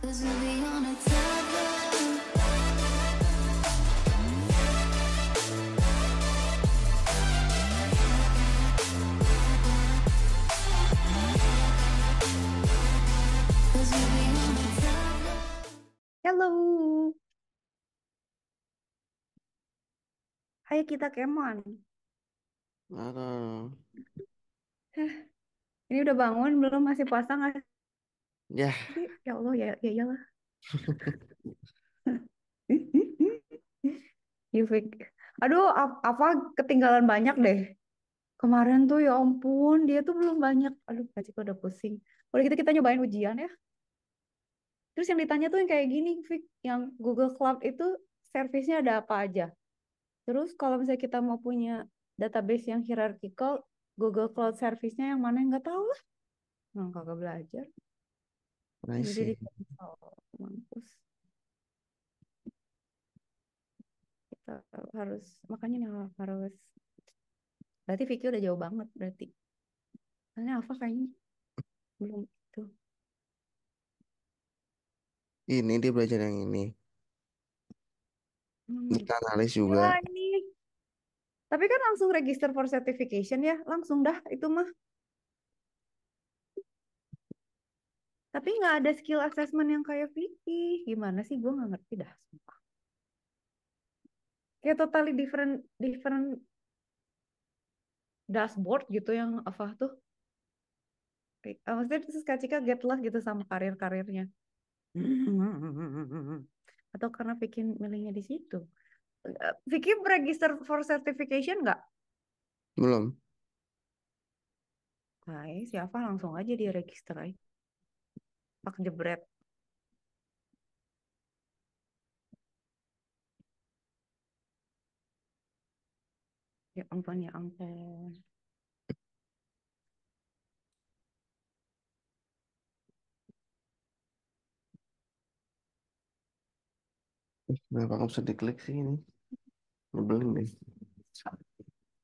Hello. Ayo kita kemon. Halo. Ini udah bangun belum? Masih puasa nggak Ya. ya Allah ya ya iyalah. Aduh, apa ketinggalan banyak deh. Kemarin tuh ya ampun, dia tuh belum banyak. Aduh, kasih udah pusing. Udah gitu kita nyobain ujian ya. Terus yang ditanya tuh yang kayak gini, Fik, yang Google Cloud itu servisnya ada apa aja? Terus kalau misalnya kita mau punya database yang hierarchical, Google Cloud servisnya yang mana yang nggak tahu lah. Nggak kagak belajar. Jadi Kita harus makanya nih harus berarti Vicky udah jauh banget berarti. Karena Alfa kayaknya belum itu. Ini dia belajar yang ini. Hmm. Kita analis juga. Wah, ini. Tapi kan langsung register for certification ya, langsung dah itu mah. tapi nggak ada skill assessment yang kayak Vicky gimana sih gue nggak ngerti dah sumpah kayak totally different different dashboard gitu yang apa tuh eh, maksudnya terus kacika get lost gitu sama karir-karirnya atau karena bikin milihnya di situ eh, Vicky register for certification nggak? Belum. Hai, siapa langsung aja dia register aja. Pak jebret. Ya ampun, ya ampun. Kenapa kamu bisa diklik sih ini? Ngebelin deh.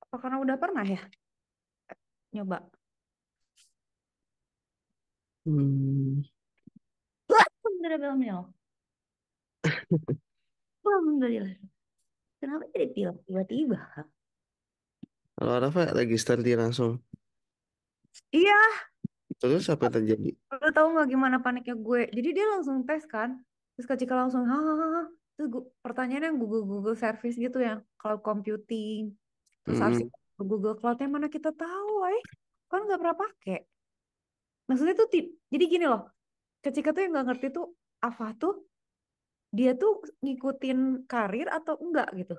Apa karena udah pernah ya? Nyoba. Hmm. Alhamdulillah. Alhamdulillah. Kenapa jadi pilek tiba-tiba? Kalau Rafa lagi start langsung. Iya. Terus apa yang terjadi? Lo tau gak gimana paniknya gue? Jadi dia langsung tes kan. Terus Kak Cika langsung, ha. Terus gue, pertanyaannya yang Google Google Service gitu ya, cloud computing. Terus harus mm -hmm. Google Cloudnya mana kita tahu, eh? Kan nggak pernah pakai. Maksudnya tuh, jadi gini loh, Kecika tuh yang nggak ngerti tuh apa tuh dia tuh ngikutin karir atau enggak gitu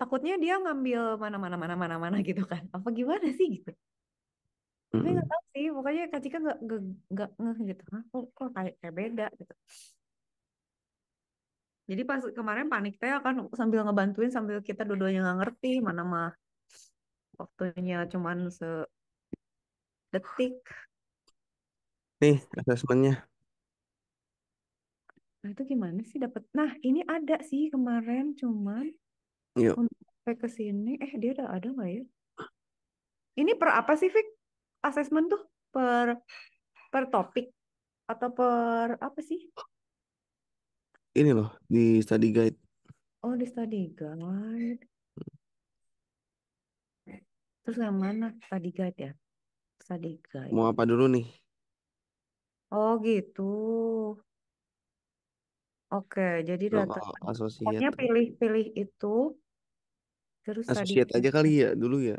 takutnya dia ngambil mana mana mana mana mana gitu kan apa gimana sih gitu mm-hmm. tapi nggak tahu sih pokoknya kak Cika nggak nggak ngeh gitu aku kok kayak kayak beda gitu jadi pas kemarin panik teh kan sambil ngebantuin sambil kita dua-duanya nggak ngerti mana mah waktunya cuman se detik Nih, asesmennya. Nah, itu gimana sih dapat? Nah, ini ada sih kemarin cuman Yuk. sampai ke sini eh dia udah ada nggak ya? Ini per apa sih, Fik? Assessment tuh per per topik atau per apa sih? Ini loh di study guide. Oh, di study guide. Terus yang mana study guide ya? Study guide. Mau apa dulu nih? Oh gitu. Oke, jadi belum data. Pokoknya pilih-pilih itu, terus tadi aja kali ya dulu ya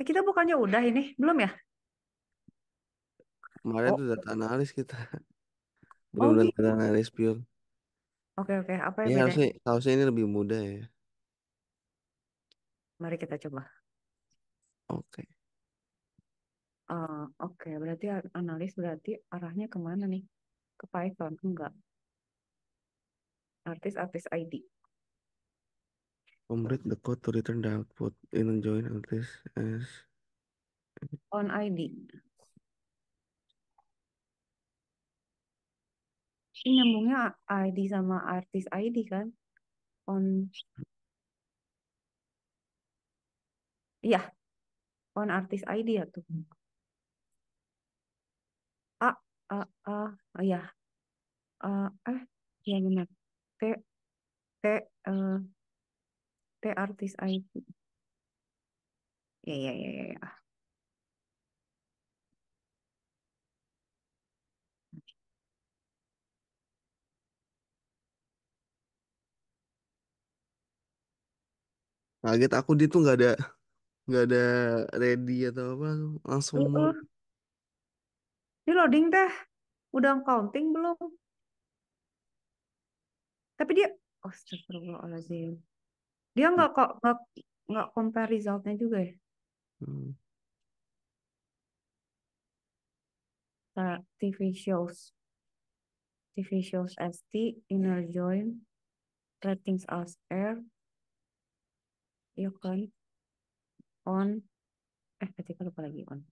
eh, kita bukannya udah ini belum ya? kemarin Oh, tuh data analis kita belum oh data gitu. analis pure Oke oke, apa ya ini bedanya? harusnya harusnya ini lebih mudah ya Mari kita coba. oke Uh, Oke, berarti analis berarti arahnya kemana nih? Ke Python? Enggak. Artis-artis ID. Complete the code to return the output in join artis as on ID. Ini nyambungnya ID sama artis ID kan? On Iya, on artis ID ya tuh uh, uh, oh ya A eh ya benar T T uh, T artis IT ya ya ya ya, ya. kaget aku dia tuh nggak ada nggak ada ready atau apa langsung uh, uh. Ini loading teh. Udah counting belum? Tapi dia, oh astagfirullahaladzim. Dia nggak hmm. kok nggak nggak compare resultnya juga ya? Hmm. TV shows. TV shows ST, Inner Join, Ratings as Air, You iya kan, On, eh ketika lupa lagi On.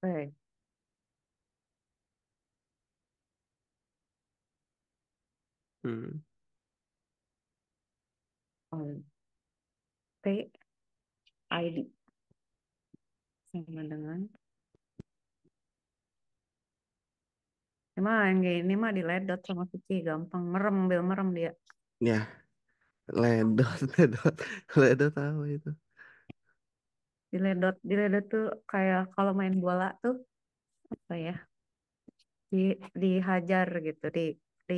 对，嗯 on P ID sama dengan Emang yang ini mah di ledot sama Vicky gampang merem bel merem dia. Ya, ledot, ledot, ledot tahu itu diledot diledot tuh kayak kalau main bola tuh apa ya di dihajar gitu di di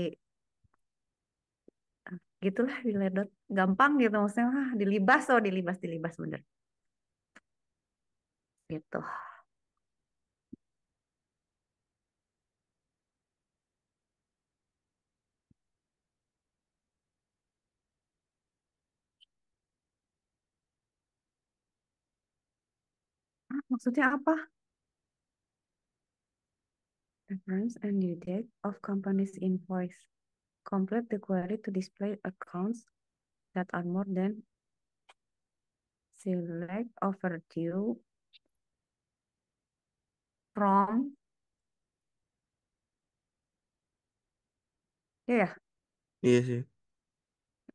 gitulah diledot gampang gitu maksudnya ah, dilibas oh dilibas dilibas bener gitu Ah, maksudnya apa? Reference and due date of company's invoice. Complete the query to display accounts that are more than select overdue from Iya yeah. Iya sih.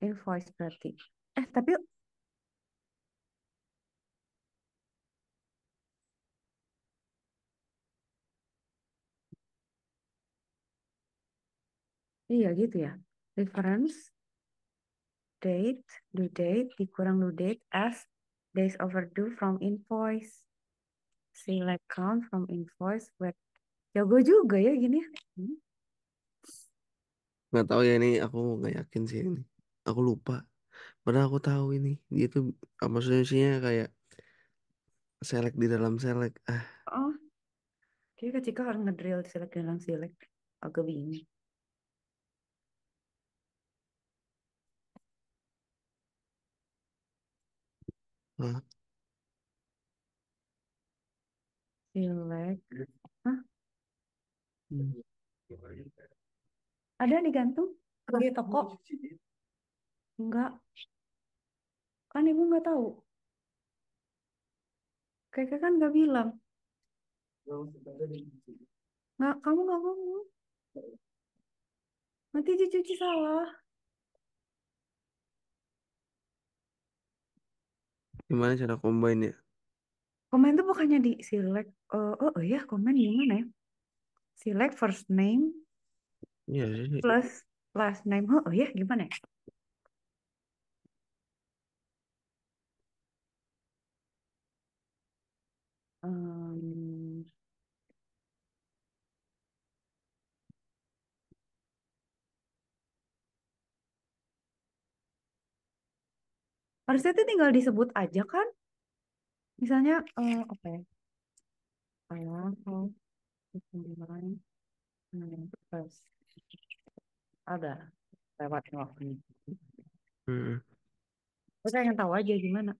Invoice berarti. Eh, tapi Iya gitu ya. Reference date, due date, dikurang due date as days overdue from invoice. Select count from invoice ya gue juga ya gini. Gak hmm. Nggak tahu ya ini aku nggak yakin sih ini. Aku lupa. Padahal aku tahu ini dia tuh ah, maksudnya kayak select di dalam select Ah. Oh. Jadi ketika harus ngedrill select di dalam select agak bingung. Hah? Silek. Hmm. Ada digantung di toko? Enggak. Kan ibu nggak tahu. kakek kan nggak bilang. Nggak, kamu nggak ngomong. Nanti cuci salah. Gimana cara combine ya? Komen tuh bukannya di select. uh, oh, oh iya komen gimana ya? Select first name Iya sih. plus last name. Oh, oh iya gimana ya? Um, harusnya itu tinggal disebut aja kan misalnya eh, apa ya hmm, ada lewat waktu hmm. saya ingin tahu aja gimana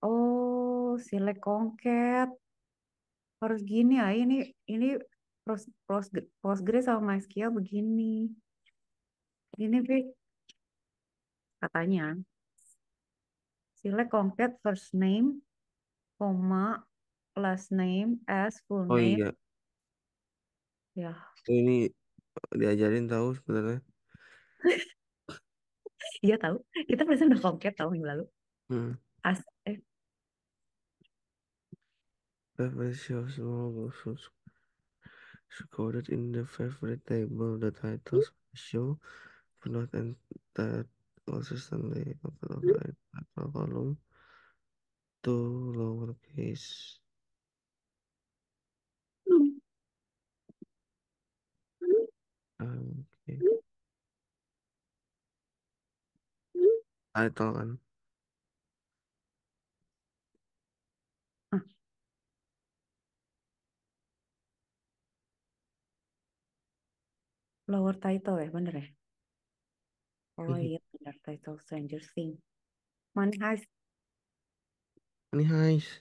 oh silek kongket harus gini ya ini ini pros pros postgres sama MySQL begini ini Vi. katanya pilih complete first name, koma last name, as full oh, Iya. Ya. Ini diajarin tahu sebenarnya. Iya tahu. Kita pernah udah complete tahun minggu lalu. Hmm. As eh. Preferences of recorded in the favorite table the title hmm? show not entered consistently over in upper column to lower case. Okay. Title kan? Lower title ya, bener ya? Oh iya title Stranger Things. Money Heist. Money Heist.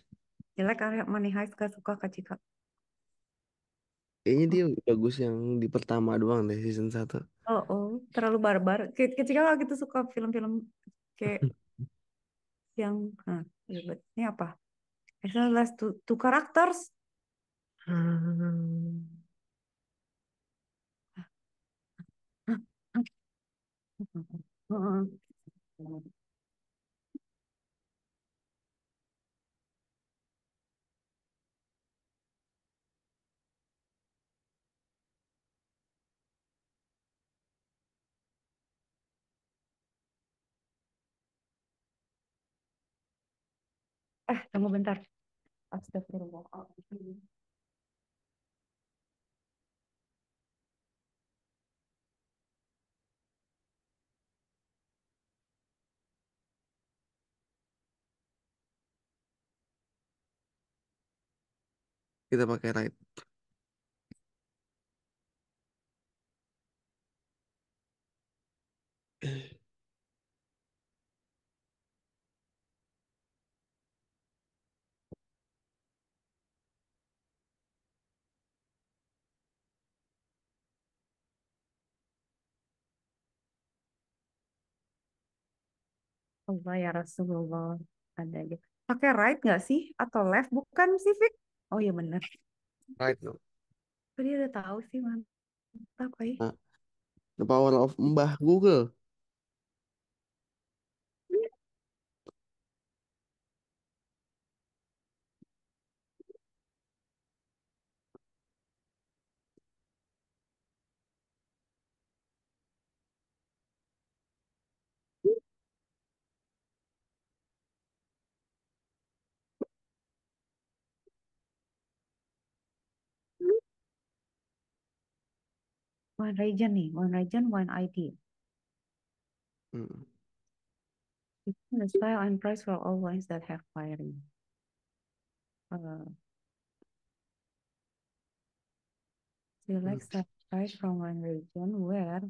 Jelek karya Money Heist gak suka Kak Cika. Kayaknya dia bagus yang di pertama doang deh season 1. Oh, oh terlalu barbar. Kecil kalau gitu suka film-film kayak yang nah, ini apa? It's last two, two characters. Hmm. Eh, tunggu bentar. Astagfirullah. kita pakai right Allah ya Rasulullah ada aja. Pakai right nggak sih atau left bukan sih Fik? Oh iya bener. Right no. Kok udah tahu sih mantap, eh. Nah, the power of Mbah Google. One region nih, one region, one Mm. Hmm. The style and price for all ones that have firing. Uh, select the hmm. price from one region where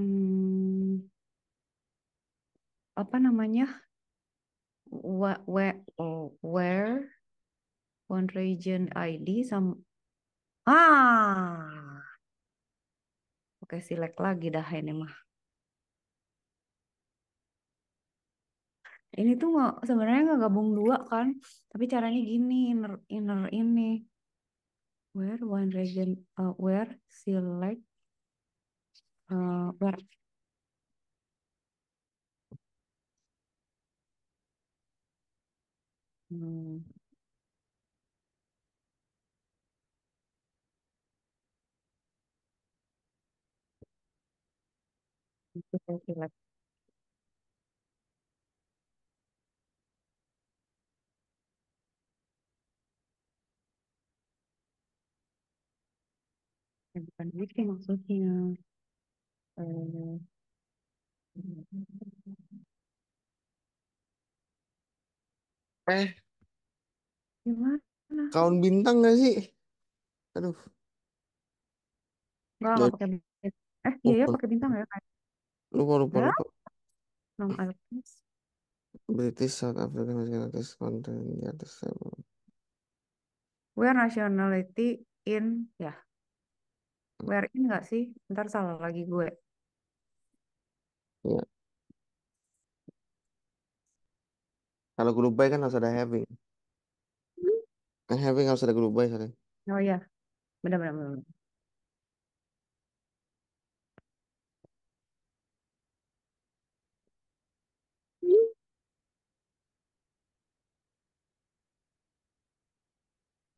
hmm, apa namanya What where oh, where one region ID some ah oke select lagi dah ini mah ini tuh nggak sebenarnya nggak gabung dua kan tapi caranya gini inner inner ini where one region uh, where select uh, where Mm. Like còn viết cái một uh, Gimana? Count bintang gak sih? Aduh. Enggak, enggak pakai bintang. Eh, iya ya pakai bintang ya kayak. Lupa lupa ya? lupa. Nom Alpes. British South African nationalities content di atas saya. Where nationality in ya. Yeah. Where in enggak sih? Ntar salah lagi gue. ya. Kalau gue lupa kan harus ada having. And having harus ada grup by sorry. Oh iya. Benar benar benar.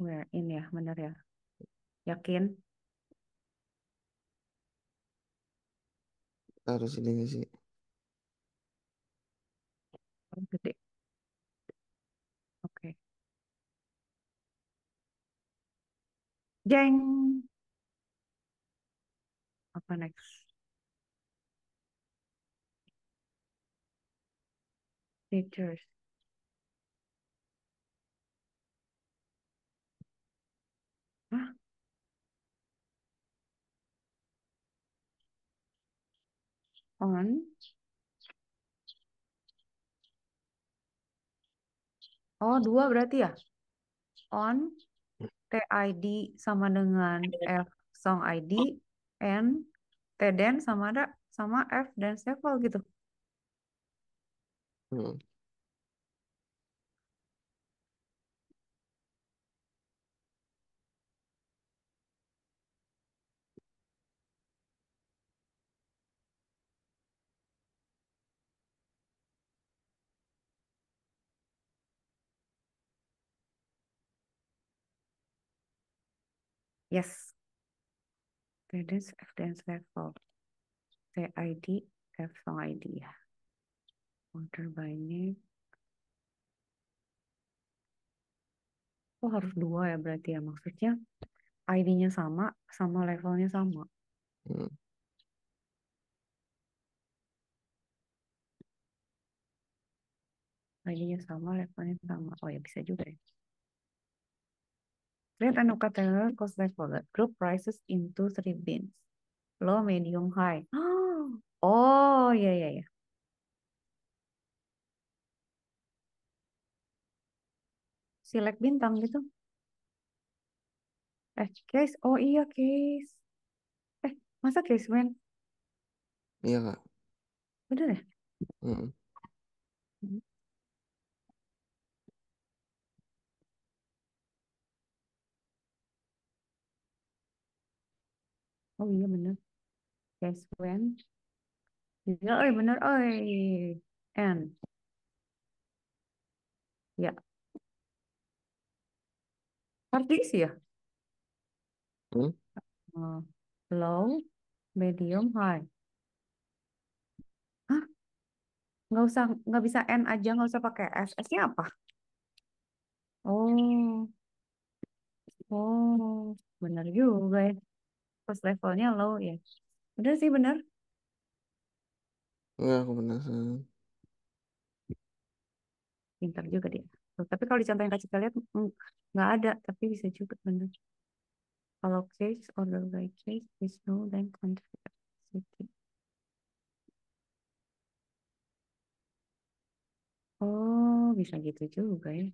Where nah, in ya, benar ya. Yakin? Harus ini sih. Gede. Jeng. Apa next? Teachers. Hah? On. Oh, dua berarti ya? On. TID sama dengan F song ID, oh. N T dan sama ada sama F dan Sevel gitu. Hmm. Yes. F evidence level. CID FID. Order by name. Oh harus hmm. dua ya berarti ya maksudnya ID-nya sama sama levelnya sama. Hmm. ID-nya sama levelnya sama. Oh ya bisa juga ya lihat anu Oka cost like Group prices into three bins. Low, medium, high. Oh, ya, ya, ya. Select bintang gitu. Eh, case. Oh iya, case. Eh, masa case, men? Iya, Kak. Bener ya? Mm -hmm. oh iya bener Yes, when ya oi bener oi and ya artis ya hmm? uh, low medium high Hah? nggak usah nggak bisa n aja nggak usah pakai s s nya apa oh oh benar juga ya first levelnya low ya Udah sih bener Enggak, iya, aku penasaran. pintar juga dia Tuh, tapi kalau dicontohin contoh yang lihat mm, nggak ada tapi bisa juga bener kalau case order by case is no then contract oh bisa gitu juga ya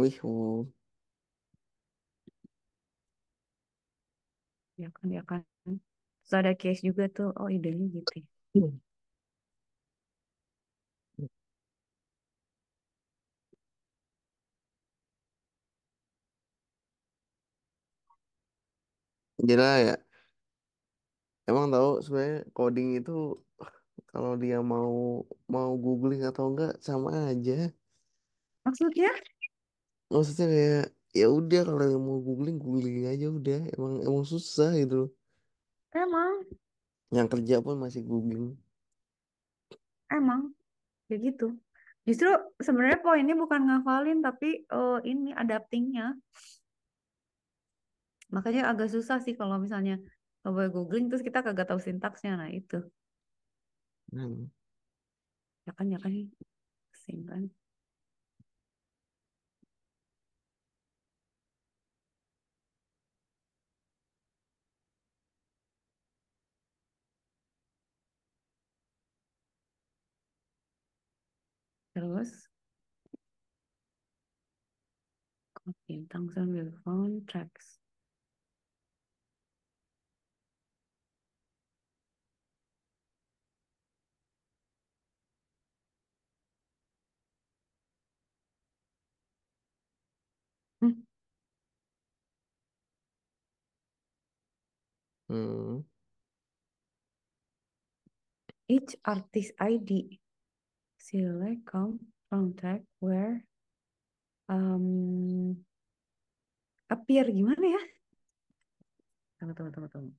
Wih, wow. ya kan ya kan. Terus ada case juga tuh, oh idenya gitu. ya. Hmm. Gila ya. Emang tahu sebenarnya coding itu kalau dia mau mau googling atau enggak sama aja. Maksudnya? Maksudnya kayak ya udah kalau yang mau googling googling aja udah emang emang susah gitu Emang, Yang kerja pun masih googling. emang. Ya gitu. Justru sebenarnya poinnya bukan ngafalin tapi uh, ini adaptingnya. Makanya agak susah sih kalau misalnya coba googling terus kita kagak tahu sintaksnya. Nah itu. Hmm. Ya kan, ya kan. Pusing terus copy tungsten will found tracks Hmm. Hmm. Each artist ID silicon contact where um, appear gimana ya? Tunggu, tunggu, tunggu, tunggu.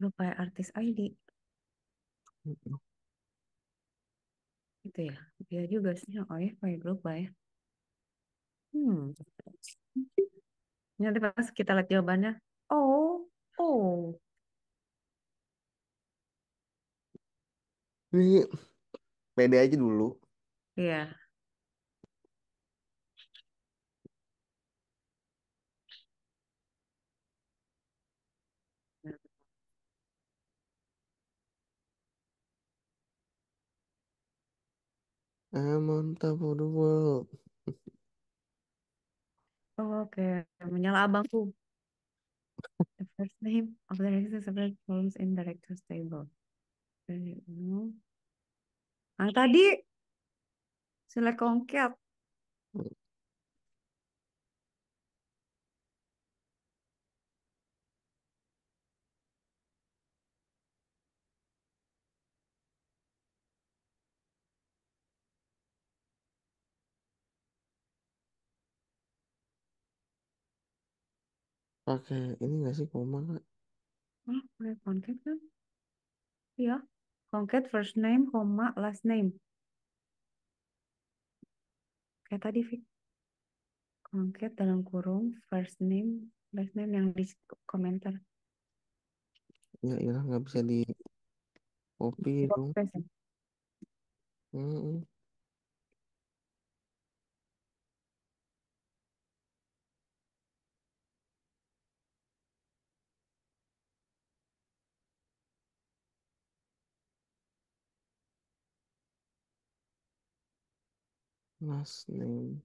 Lupa artis ID. Itu ya. Dia juga sih. Oh ya, pakai grup lah oh ya. Hmm. Nanti pas kita lihat jawabannya, oh, oh. Ini pede aja dulu. Iya. I'm on top of the world. Oh, oke, menyala abangku. The first name of the director separate columns in director's table. Yang ah, tadi selek pakai ini nggak sih koma Kak? Oh, pakai concat kan? Iya. Concat first name, koma last name. Kayak tadi, Fik. Concat dalam kurung first name, last name yang di komentar. Ya iya nggak bisa di copy dong. hmm last name.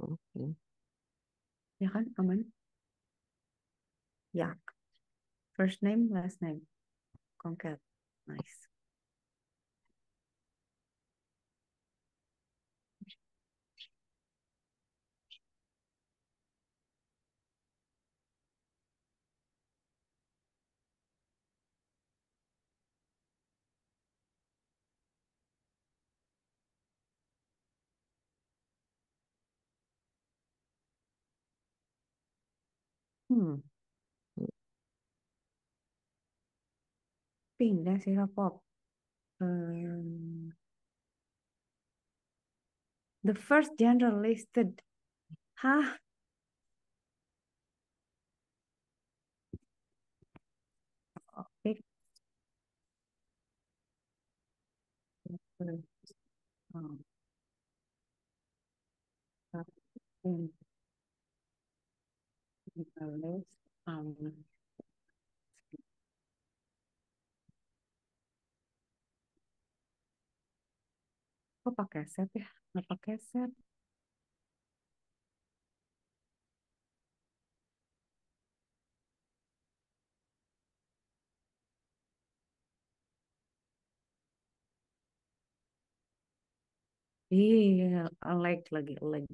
Okay. Yahan Aman. Yeah. First name, last name. Concat. Nice. Hmm. pindah sih K-pop. Um, the first genre listed. Hah? Okay. Oh. Um. Terus, um, kok pakai set ya? Nggak pakai set. Iya, like lagi, like.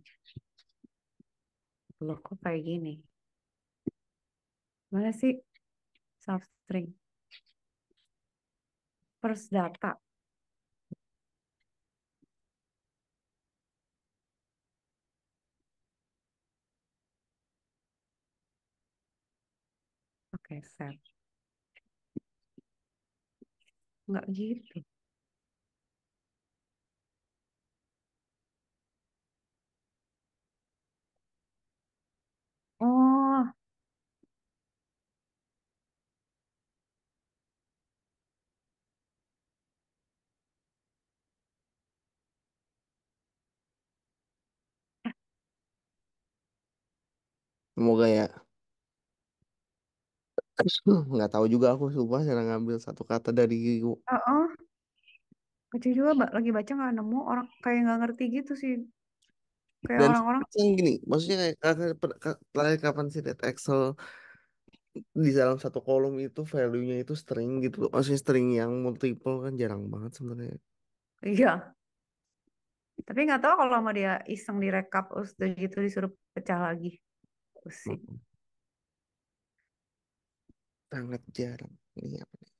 Loh kok kayak gini? Mana sih? soft Substring. First data. Oke, set. Enggak gitu. Oh, Semoga ya. Nggak tahu juga aku sumpah cara ngambil satu kata dari oh baca juga lagi baca nggak nemu orang kayak nggak ngerti gitu sih. Kayak dan orang-orang yang gini maksudnya kayak terakhir kapan sih data Excel di dalam satu kolom itu value-nya itu string gitu loh maksudnya string yang multiple kan jarang banget sebenarnya iya, tapi nggak tahu kalau sama dia iseng direkap terus gitu disuruh pecah lagi pusing sangat jarang ini apa nih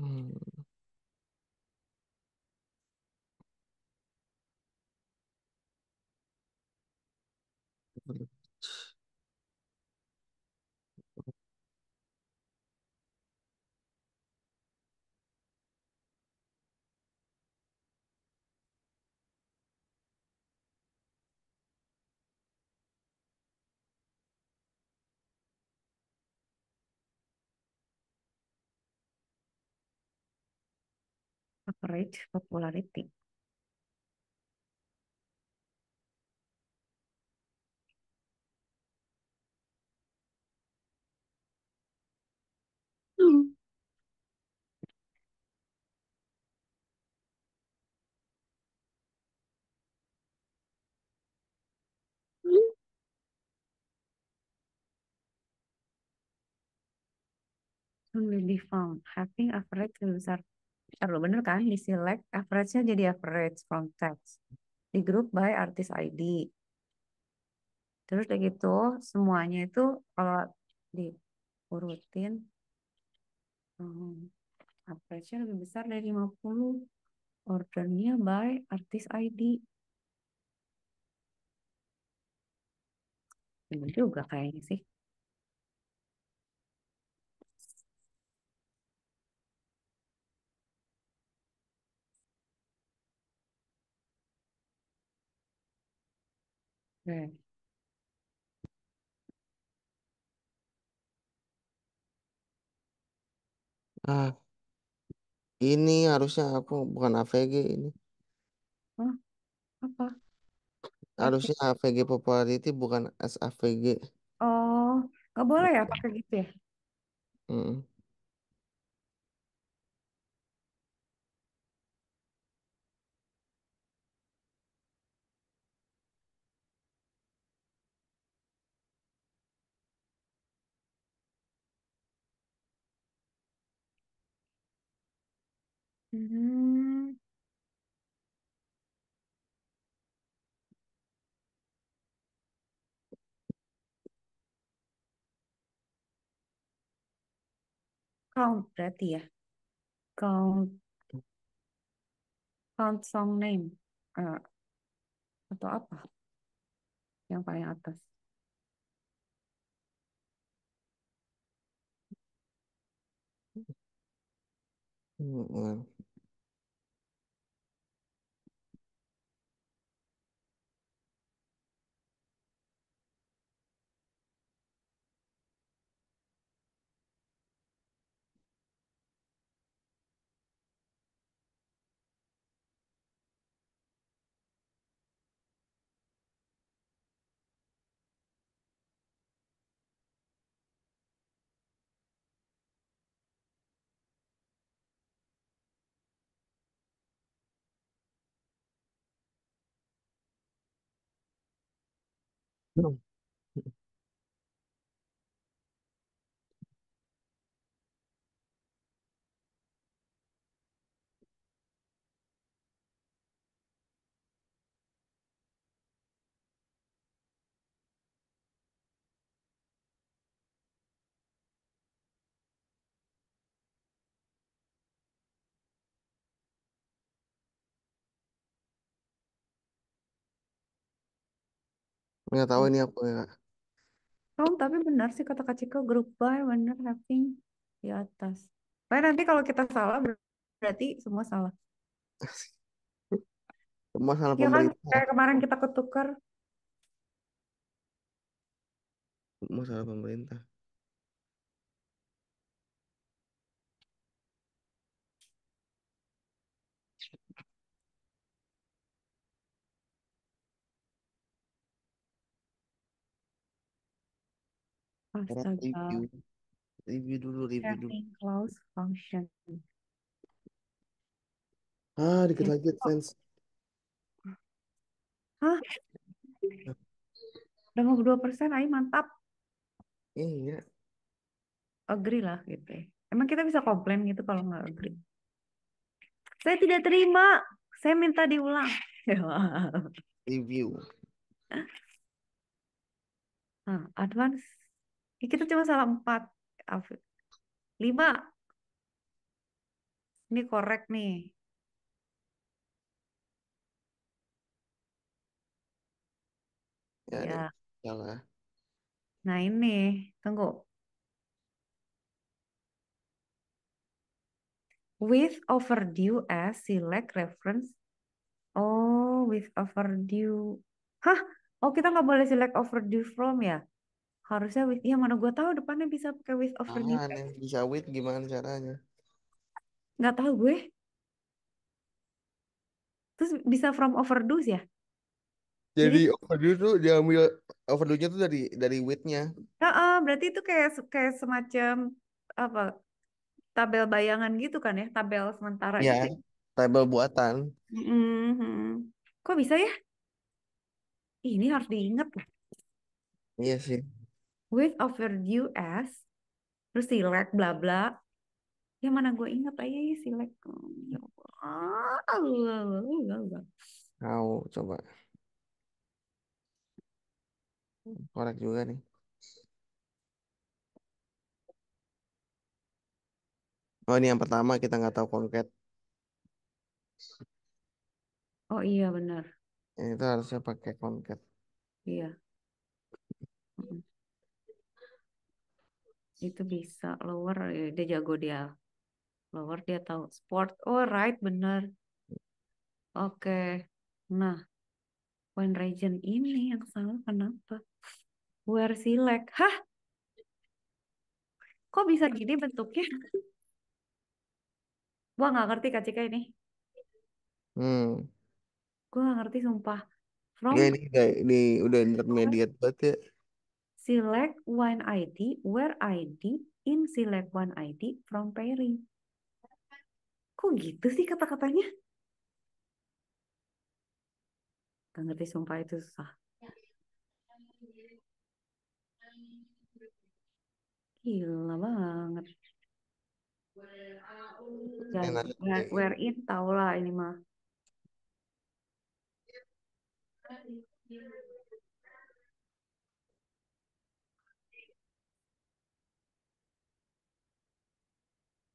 hmm. average popularity. Will be found having average besar Lalu bener kan di select average-nya jadi average from text. Di group by artist ID. Terus udah gitu semuanya itu kalau diurutin hmm, average-nya lebih besar dari 50 ordernya by artist ID. Ini juga kayaknya sih. Ah, ini harusnya aku bukan AVG ini. Hah? Apa? Apa? Harusnya AVG popularity bukan SAVG. Oh, nggak boleh ya pakai gitu ya? Hmm. Hmm, count berarti ya. Count, count song name. Eh, atau apa yang paling atas? mm No. nggak tahu ini apa ya Oh, tapi benar sih kata Kak group by benar having di atas. tapi nanti kalau kita salah berarti semua salah. semua salah ya kan, kayak kemarin kita ketukar. Semua salah pemerintah. Astaga. Review. Review dulu, review dulu. Close function. Ah, dikit lagi friends Hah? Udah mau dua persen, ayo mantap. Iya. Agree lah gitu ya. Emang kita bisa komplain gitu kalau nggak agree. Saya tidak terima. Saya minta diulang. Review. Ah, advance kita cuma salah empat lima ini korek nih ya, ya. salah nah ini tunggu with overdue as select reference. Oh, with overdue. Hah? Oh, kita nggak boleh select overdue from ya? harusnya with ya mana gue tahu depannya bisa pakai with of ah, bisa with gimana caranya nggak tahu gue terus bisa from overdose ya jadi, jadi overdose tuh diambil overdose nya tuh dari dari nya Uh, uh, berarti itu kayak kayak semacam apa tabel bayangan gitu kan ya tabel sementara ya, gitu. Ya? tabel buatan. Mm-hmm. Kok bisa ya? Ini harus diingat lah. Iya sih with overdue as terus silek bla bla ya mana gue ingat aja ya silek Kau oh, ya coba korek juga nih Oh ini yang pertama kita nggak tahu konkret. Oh iya benar. Itu harusnya pakai konkret. Iya itu bisa lower ya, dia jago dia lower dia tahu sport oh right bener oke okay. nah when region ini yang salah kenapa where select hah kok bisa gini bentuknya gua nggak ngerti kak Cika ini hmm gua nggak ngerti sumpah From... ini, ini udah intermediate banget ya select one ID where ID in select one ID from pairing. Kok gitu sih kata-katanya? Gak ngerti sumpah itu susah. Gila banget. Jangan, ya, where, where it tau lah ini mah.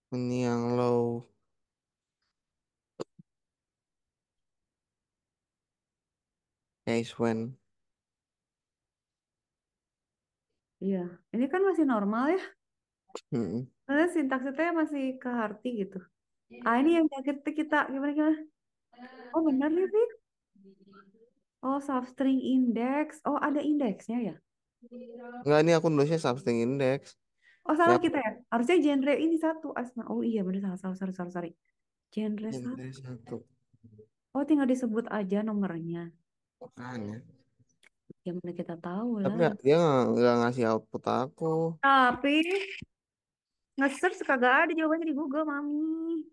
Ini yang low. Case when. Iya, ini kan masih normal ya. Hmm. Karena sintaksisnya masih ke hearty gitu. Ah ini yang kita kita gimana gimana? Oh benar nih, Vic. Oh substring index. Oh ada indeksnya ya? Enggak, ini aku nulisnya substring index. Oh salah Rap. kita ya. Harusnya genre ini satu Asma. Oh iya benar salah salah sorry sorry Genre, genre satu. satu. Oh tinggal disebut aja nomornya. Makanya. Ya mana kita tahu lah. Tapi dia nggak ngasih output aku. Tapi ngeser search kagak ada jawabannya di Google, Mami.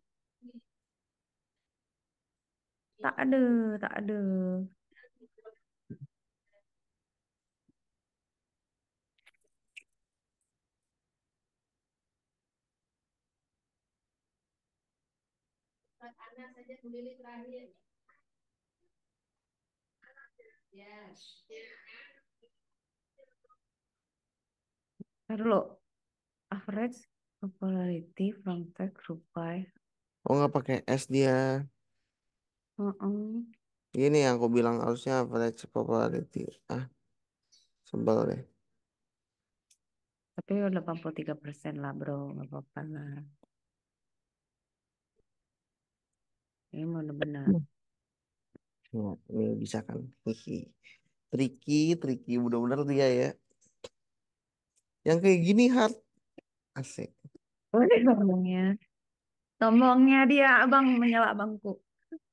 Tak ada, tak ada. terakhir, Ntar dulu. Average popularity from the group by. Oh nggak pakai S dia. Uh -uh. Ini yang aku bilang harusnya average popularity. Ah, sebel deh. Tapi udah 83 persen lah bro, nggak apa-apa lah. Ini iya, benar benar. Hmm. Ya, ini bisa kan. Hihi. Tricky, tricky. Benar-benar dia ya. Yang kayak gini hard. Asik. Boleh ngomongnya. Ya. Ngomongnya dia, abang menyela abangku.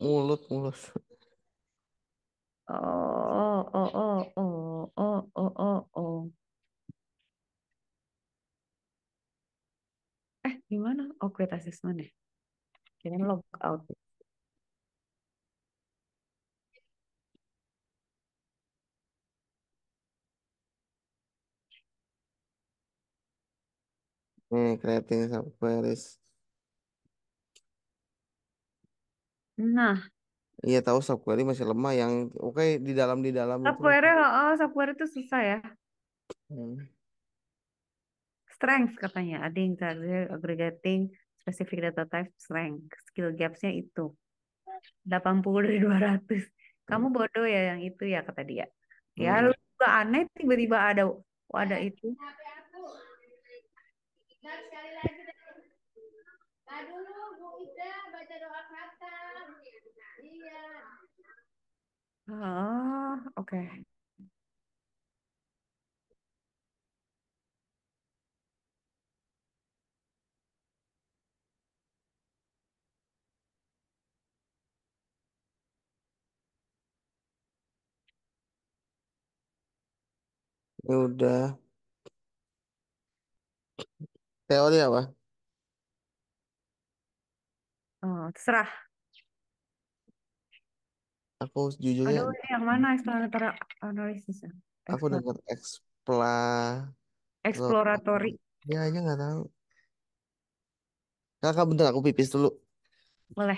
Mulut, mulut. Oh, oh, oh, oh, oh, oh, oh, oh. oh, oh, oh. Eh, gimana? Oh, create assessment ya? Kirain log out. Eh, creating is. Nah. Iya tahu software masih lemah yang oke okay, di dalam di dalam. software itu. oh, software itu susah ya. Hmm. Strength katanya, adding, aggregating, specific data type, strength, skill gapsnya itu. 80 dari 200. Kamu hmm. bodoh ya yang itu ya kata dia. Ya hmm. lu juga aneh tiba-tiba ada ada itu Ah, oke. Ya udah. Teori apa? Oh, terserah. Aku jujurnya Aduh, yang mana explanatory analysis? Ya? Aku dengar expla exploratory. Ya, aja nggak tahu. Kakak bentar aku pipis dulu. Boleh.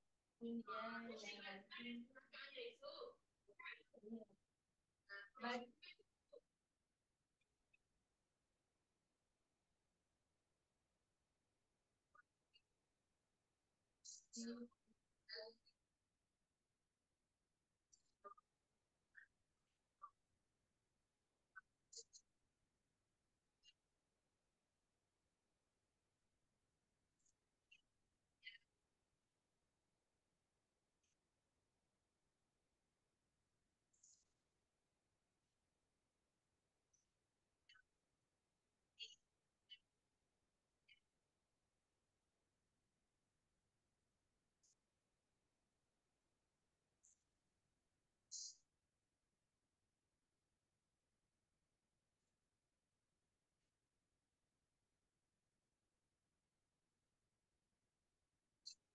Yes.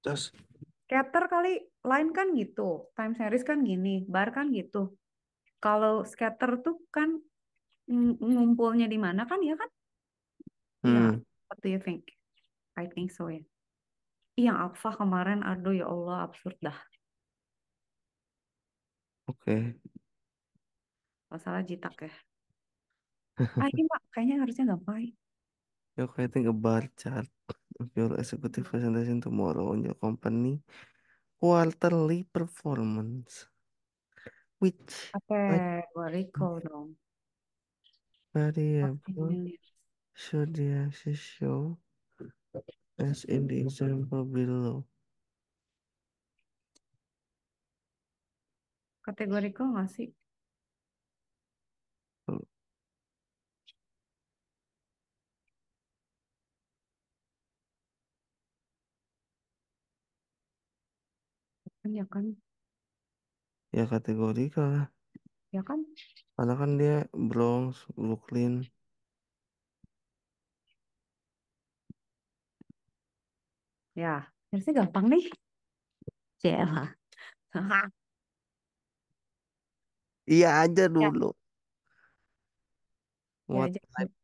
Terus scatter kali lain kan gitu, time series kan gini, bar kan gitu. Kalau scatter tuh kan ngumpulnya di mana kan ya kan? Iya, hmm. Ya, what do you think? I think so ya. Yang alpha kemarin aduh ya Allah absurd dah. Oke. Okay. Masalah jitak ya. ah ini mak, kayaknya harusnya gampang. Yo, I think a bar chart your executive presentation tomorrow on your company quarterly performance. Which okay, recall now. Variable should the axis show as in the example below. Kategori kok masih ya kan? Ya kategorikal lah. Ya kan? Karena kan dia Bronx, Brooklyn. Ya, harusnya gampang nih. Jelah. Iya aja ya. dulu. ya What aja. type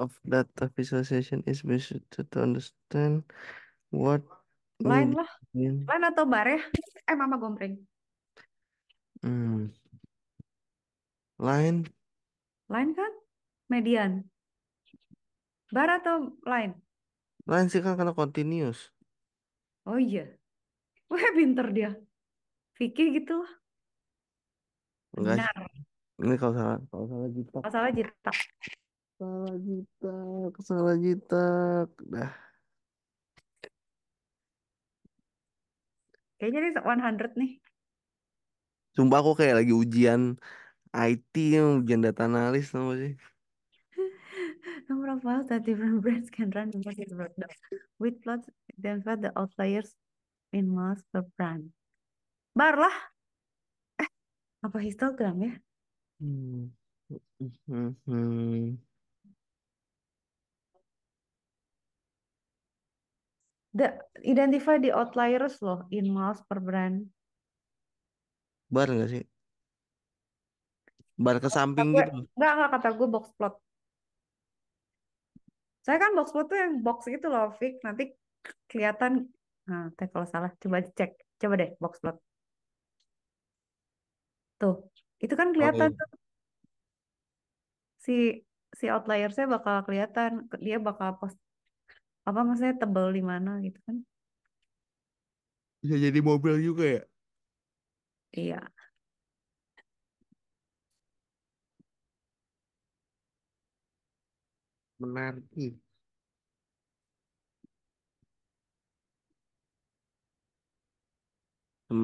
of data visualization is best to understand what lain lah. Hmm. Lain atau bar ya? Eh mama gombreng. Hmm. Lain. Lain kan? Median. Bar atau lain? Lain sih kan karena continuous. Oh iya. Wah pinter dia. Vicky gitu lah. Enggak. Benar. Ini kalau salah, kalau salah jitak. Kalau salah jitak. Salah jitak, salah jitak. Dah. Kayaknya ini 100 nih. Sumpah aku kayak lagi ujian IT, ujian data analis apa sih? Number of files that different brands can run in particular with plots identify the outliers in miles per brand. Bar lah. Eh, apa histogram ya? Hmm. Hmm. hmm, hmm. The, identify the outliers loh in miles per brand. Bar nggak sih? Bar ke samping gitu. Enggak, enggak kata gue box plot. Saya kan box plot tuh yang box gitu loh, Fik. Nanti kelihatan nah, kalau salah coba cek. Coba deh box plot. Tuh, itu kan kelihatan okay. tuh. Si si outlier saya bakal kelihatan, dia bakal post apa maksudnya tebel di mana gitu kan bisa jadi mobil juga ya iya menarik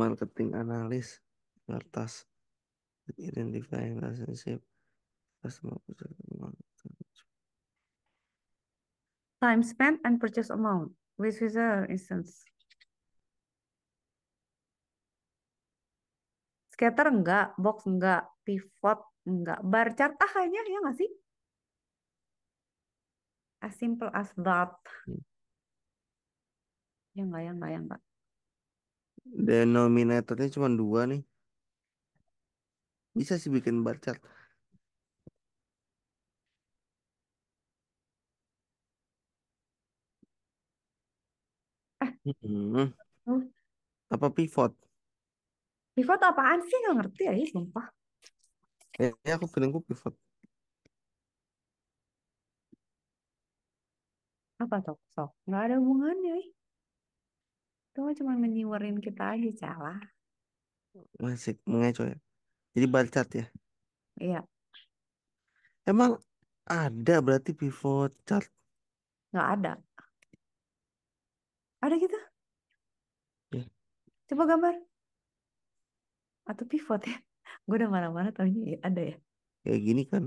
marketing analis kertas identifying relationship customer time spent and purchase amount, which is a instance. Scatter enggak, box enggak, pivot enggak, bar chart ah kayaknya ya enggak sih? As simple as that. Hmm. Ya enggak, ya enggak, ya enggak. Denominatornya cuma dua nih. Bisa sih bikin bar chart. Hmm. Apa pivot? Pivot apaan sih? nggak ngerti ya, sumpah. Kayaknya eh, eh, aku bilangku pivot. Apa tuh? Sok, nggak ada hubungannya. Ih. Itu mah cuma menyiwerin kita aja, salah. Masih mengacu ya. Jadi balcat ya. Iya. Emang ada berarti pivot chart? Nggak ada. Ada gitu Coba gambar. Atau pivot ya. Gue udah marah-marah ini ya, ada ya. Kayak gini kan.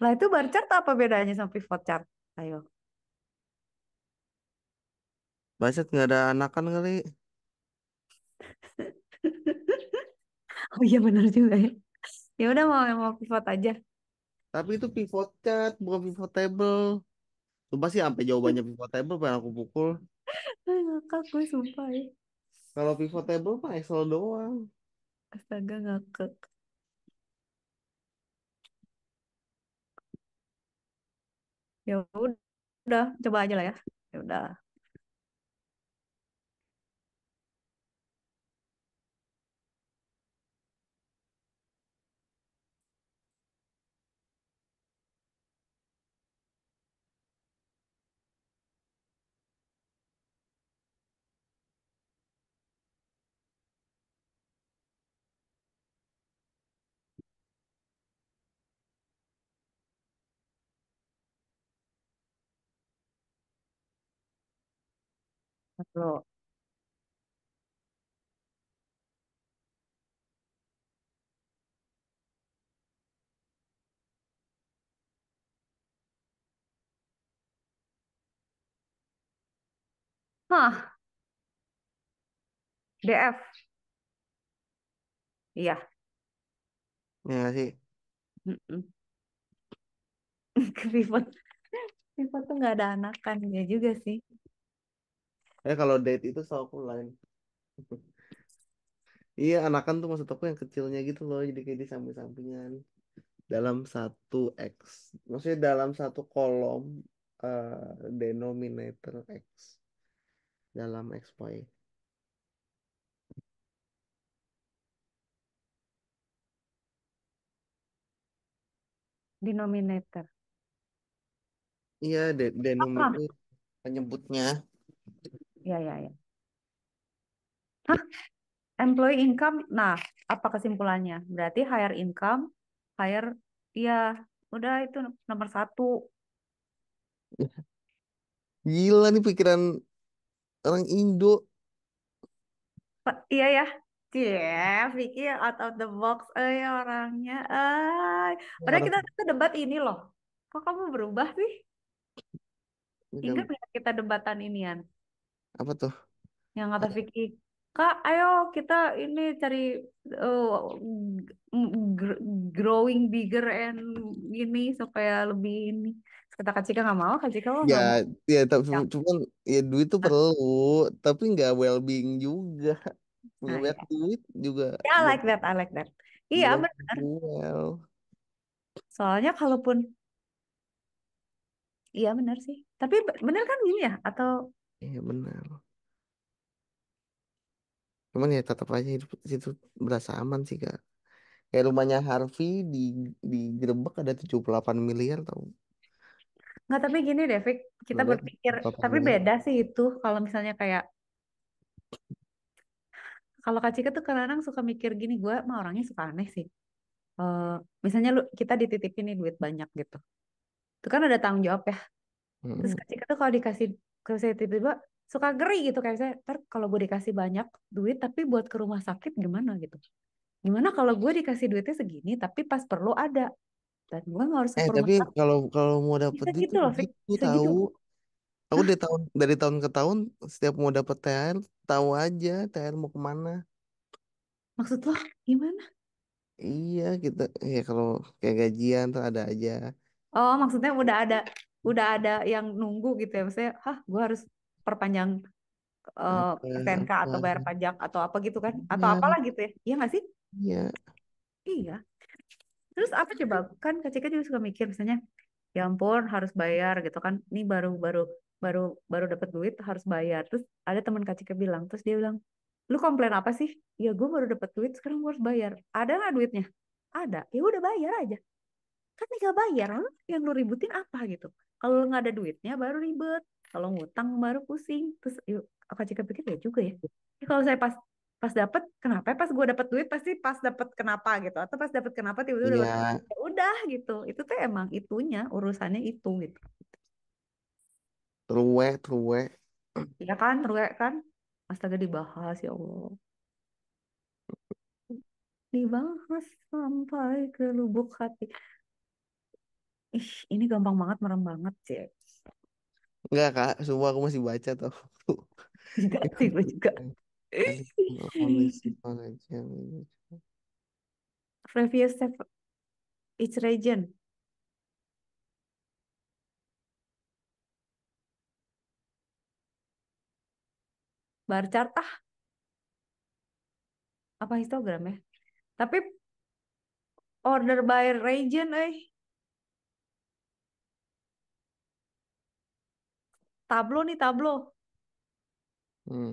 Lah itu bar chart apa bedanya sama pivot chart? Ayo. Baset nggak ada anakan kali. oh iya benar juga ya. Ya udah mau mau pivot aja. Tapi itu pivot chart bukan pivot table. Sumpah sih sampai jawabannya pivot table pengen aku pukul ngakak gue sumpah ya. Kalau table mah Excel doang. Astaga ngakak. Ya udah, coba aja lah ya. Ya udah. loh Hah, DF. Iya. Iya nggak sih? Mm-mm. Pivot. tuh nggak ada anakan ya juga sih. Eh kalau date itu so aku lain iya anakan tuh maksud aku yang kecilnya gitu loh jadi kayak di samping-sampingan dalam satu x maksudnya dalam satu kolom uh, denominator x dalam x y denominator iya de denominator penyebutnya Ya, ya, ya. Hah? Employee income. Nah, apa kesimpulannya? Berarti higher income, higher, ya, udah itu nomor satu. Gila nih pikiran orang Indo. iya ya. Yeah, Vicky out of the box eh orangnya. Eh, padahal kita, kita debat ini loh. Kok kamu berubah sih? Kan Ingat kita debatan inian. Apa tuh? Yang kata eh, Vicky, Kak, ayo kita ini cari uh, growing bigger and ini supaya lebih ini. Kata Kak Cika nggak mau, Kak Cika ya, mau Ya, nggak ya tapi ya. cuman ya duit tuh ah. perlu, tapi nggak well being juga. Nah, ya. duit juga. Ya, I like that, I like that. Iya, benar. Well. Soalnya kalaupun Iya benar sih. Tapi benar kan gini ya? Atau Iya benar. Cuman ya tetap aja hidup itu berasa aman sih kak. Kayak rumahnya Harvey di di Grebek ada 78 miliar tau. Nggak, tapi gini deh, Fik. kita berpikir, tapi miliar. beda sih itu kalau misalnya kayak, kalau Kak Cika tuh kadang suka mikir gini, gue mah orangnya suka aneh sih. Uh, misalnya lu, kita dititipin nih duit banyak gitu. Itu kan ada tanggung jawab ya. Terus Kak Cika tuh kalau dikasih kalau saya tiba-tiba suka geri gitu kayak saya ter kalau gue dikasih banyak duit tapi buat ke rumah sakit gimana gitu gimana kalau gue dikasih duitnya segini tapi pas perlu ada dan gue nggak harus ke eh, rumah tapi kalau kalau mau dapet gitu, gitu loh, gitu, tahu aku dari tahun dari tahun ke tahun setiap mau dapet THR tahu aja THR mau kemana maksud lo gimana iya kita ya kalau kayak gajian tuh ada aja oh maksudnya udah ada udah ada yang nunggu gitu ya maksudnya hah gue harus perpanjang uh, eh, TNK atau bayar pajak atau apa gitu kan iya. atau ya. apalah gitu ya iya nggak sih iya iya terus apa coba kan kecil juga suka mikir misalnya ya ampun harus bayar gitu kan ini baru baru baru baru dapat duit harus bayar terus ada teman kacika bilang terus dia bilang lu komplain apa sih ya gue baru dapat duit sekarang gue harus bayar ada nggak duitnya ada ya udah bayar aja kan tinggal bayar yang lu ributin apa gitu kalau nggak ada duitnya baru ribet kalau ngutang baru pusing terus yuk aku cek pikir ya juga ya, kalau saya pas pas dapat kenapa ya pas gue dapat duit pasti pas dapat kenapa gitu atau pas dapat kenapa tiba-tiba iya. gitu. ya. udah gitu itu tuh emang itunya urusannya itu gitu truwe truwe Ya kan truwe kan astaga dibahas ya allah dibahas sampai ke lubuk hati Ih, ini gampang banget, merem banget sih. Enggak, Kak. Semua aku masih baca tuh. Enggak sih, gue juga. Previous step each region. Bar chart ah. Apa histogram ya? Tapi order by region eh tablo nih tablo. Hmm.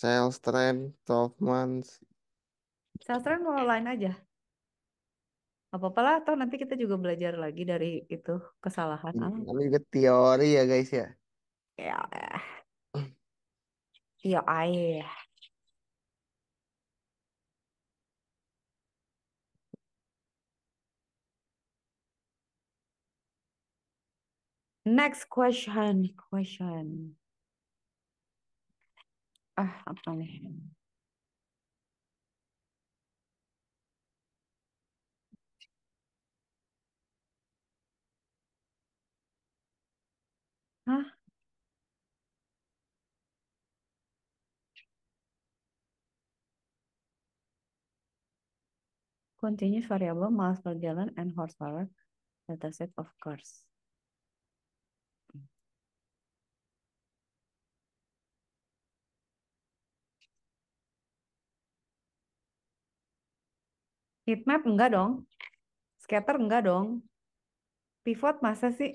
Sales trend 12 months. Sales trend mau lain aja. Apa-apa toh nanti kita juga belajar lagi dari itu kesalahan. Hmm, juga teori ya guys ya. Ya. Yo, eh. ayah. Eh. Next question, question. Ah, apa nih? Hah? Continuous variable, mass per gallon, and horsepower dataset of cars. Heat enggak dong. Scatter enggak dong. Pivot masa sih?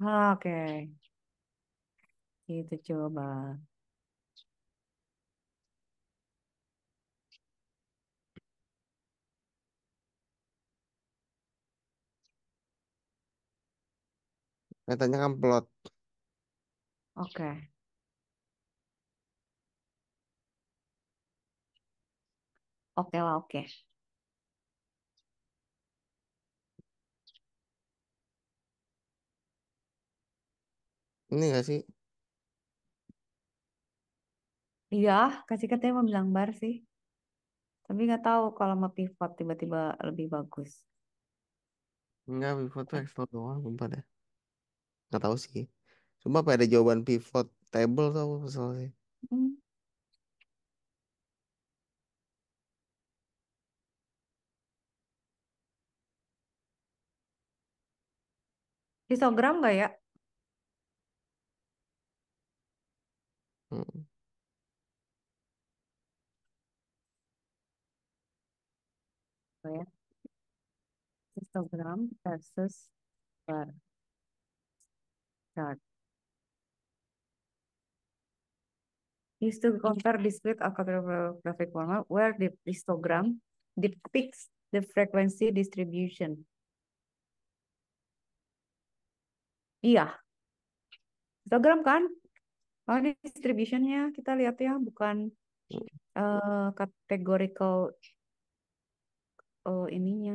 Oke. Okay. Itu coba. Katanya kan plot. Oke. Oke lah, oke. Ini gak sih? Iya, kasih katanya mau bilang bar sih. Tapi gak tahu kalau mau pivot tiba-tiba lebih bagus. Enggak, pivot tuh Excel doang, sumpah deh. Nggak tahu sih. Cuma pada jawaban pivot table tau kesel sih. Hmm. Isogram nggak ya? Hmm. ya. Histogram versus bar chart. Used to compare discrete algebraic formal where the histogram depicts the frequency distribution. Iya. Histogram kan? Kalau oh, distribution-nya kita lihat ya, bukan uh, eh, categorical eh, ininya.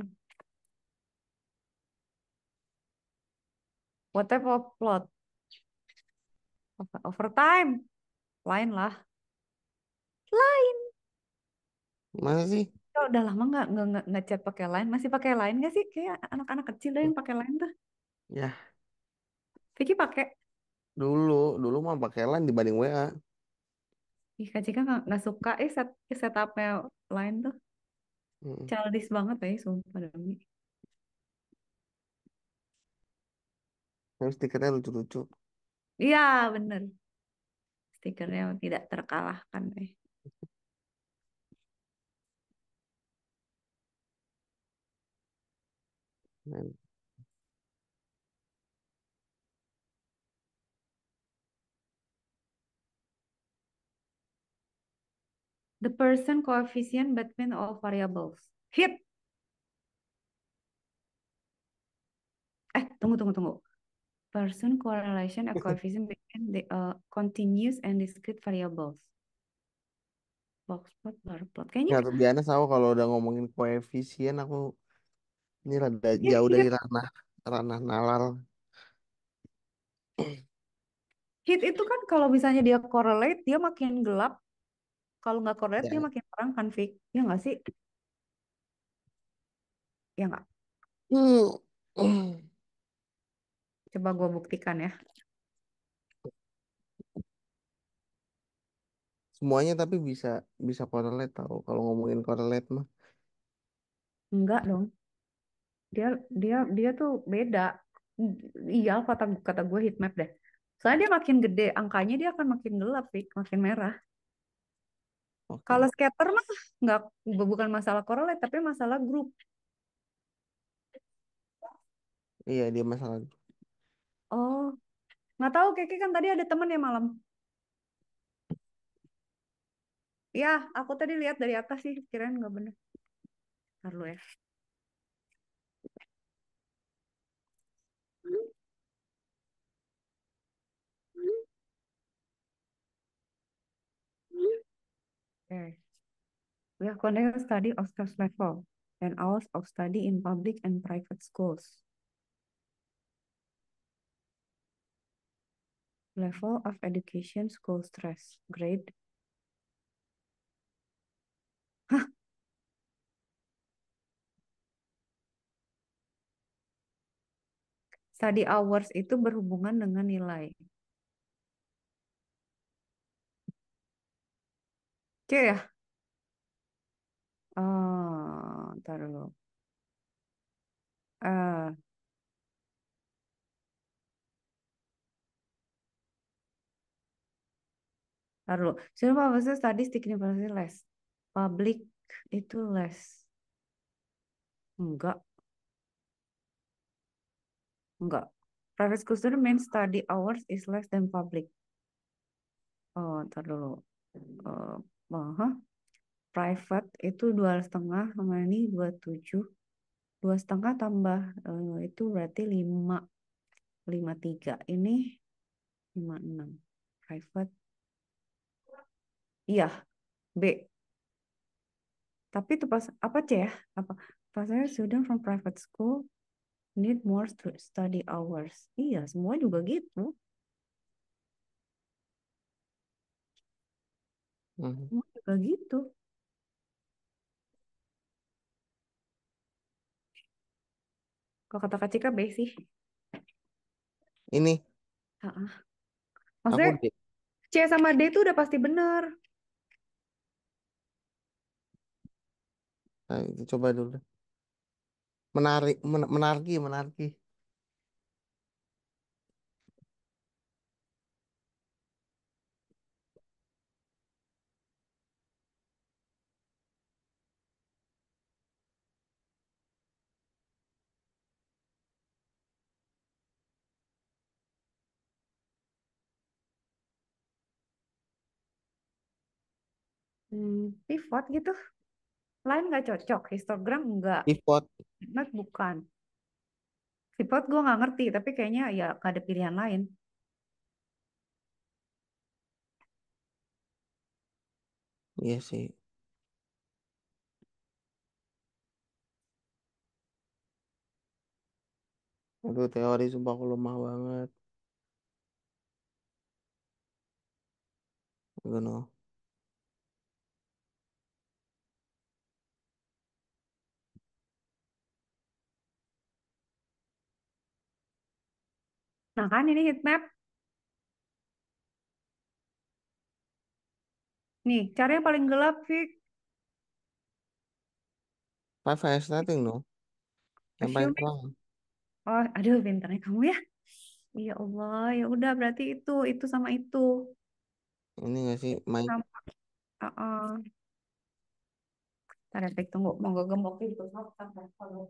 What type of plot? over time. Lain lah. Lain. masih sih? Kalau ya udah lama nggak nggak ngechat pakai lain, masih pakai lain gak sih? Kayak anak-anak kecil deh yang pakai lain tuh. Ya. Vicky pakai. Dulu, dulu mah pakai lain dibanding WA. Ih, Kak Cika nggak nggak suka eh set eh, setupnya lain tuh. Childish banget ya, eh, sumpah demi. harus tiketnya lucu-lucu. Iya, bener stikernya tidak terkalahkan deh. Nah. the person coefficient between all variables. Hit. Eh, tunggu, tunggu, tunggu. Person correlation and coefficient the uh, continuous and discrete variables. Box plot, bar plot. Kayaknya Nggak, biasanya aku kalau udah ngomongin koefisien aku ini rada ya, jauh iya. dari ranah ranah nalar. Hit itu kan kalau misalnya dia correlate dia makin gelap. Kalau nggak correlate ya. dia makin terang kan, Vic? Ya nggak sih? Ya nggak? Hmm. Coba gue buktikan ya. semuanya tapi bisa bisa correlate tau kalau ngomongin correlate mah enggak dong dia dia dia tuh beda iya kata kata gue heat map deh soalnya dia makin gede angkanya dia akan makin gelap makin merah okay. kalau scatter mah nggak bukan masalah correlate tapi masalah grup iya dia masalah oh nggak tahu keke kan tadi ada temen ya malam Ya, aku tadi lihat dari atas sih, kirain nggak bener. Ntar lu ya. Okay. Eh, we have conducted study of stress level and hours of study in public and private schools. Level of education school stress, grade Study hours itu berhubungan dengan nilai. Oke ya? Oh, ntar dulu. Uh, Ntar dulu. Student public statistik university less? Public itu less? Enggak. Enggak. Private school student means study hours is less than public. Oh, ntar dulu. Uh, eh, huh? Private itu dua setengah, sama ini dua tujuh. Dua setengah tambah uh, itu berarti lima lima tiga. Ini lima enam. Private. Iya, B. Tapi itu pas apa C ya? Apa? saya student from private school need more study hours. Iya, semua juga gitu. Hmm. Semua juga gitu. Kalau kata Kak Cika B sih. Ini. Maksudnya C sama D itu udah pasti benar. Nah, coba dulu menarik men menarik menarki Hmm, pivot gitu lain nggak cocok, histogram nggak. Pivot. Not bukan. Pivot gue nggak ngerti, tapi kayaknya ya gak ada pilihan lain. Iya sih. Itu teori sumpah aku lemah banget. I Nah kan ini heat map. Nih, cari yang paling gelap, Fik. Five has nothing, no? Yang paling Assuming. terang. Oh, aduh, pinternya kamu ya. Ya Allah, ya udah berarti itu, itu sama itu. Ini gak sih, my... Uh -uh. Tarik, tunggu. Monggo Tunggu, tunggu.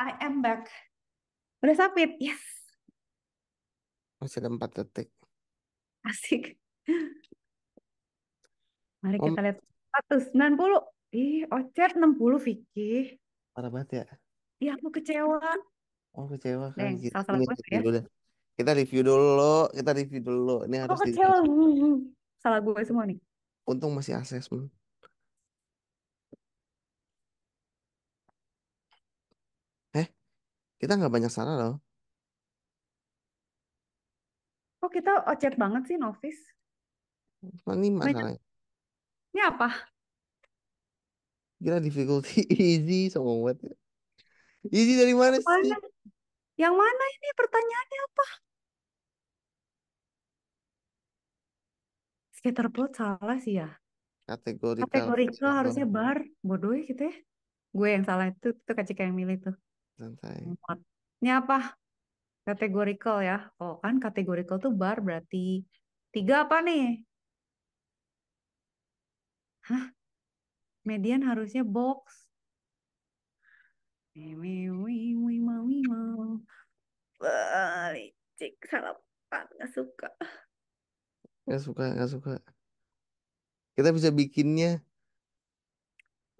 I am back. Udah sapit, yes. Masih ada 4 detik. Asik. Mari Om. kita lihat enam puluh. Ih, ocer 60 Vicky. Parah banget ya. Iya, aku kecewa. Oh, kecewa kan. salah salah gue ya. Kita review dulu, kita review dulu. Ini harus kecewa. Salah gue semua nih. Untung masih assessment. Kita nggak banyak salah loh. Oh kita ojek banget sih novis. Ini lima Ini apa? Gila difficulty easy sombong banget. Easy dari mana sih? Mana? Yang mana ini pertanyaannya apa? Skater plot salah sih ya. kategori Kategorikal harusnya bar. Bodoh ya gitu ya. Gue yang salah itu, tuh kacik yang milih tuh. Santai. Ini apa? Kategorikal ya. Oh kan kategorikal tuh bar berarti tiga apa nih? Hah? Median harusnya box. Licik, salah pan, nggak suka. Nggak suka, nggak suka. Kita bisa bikinnya.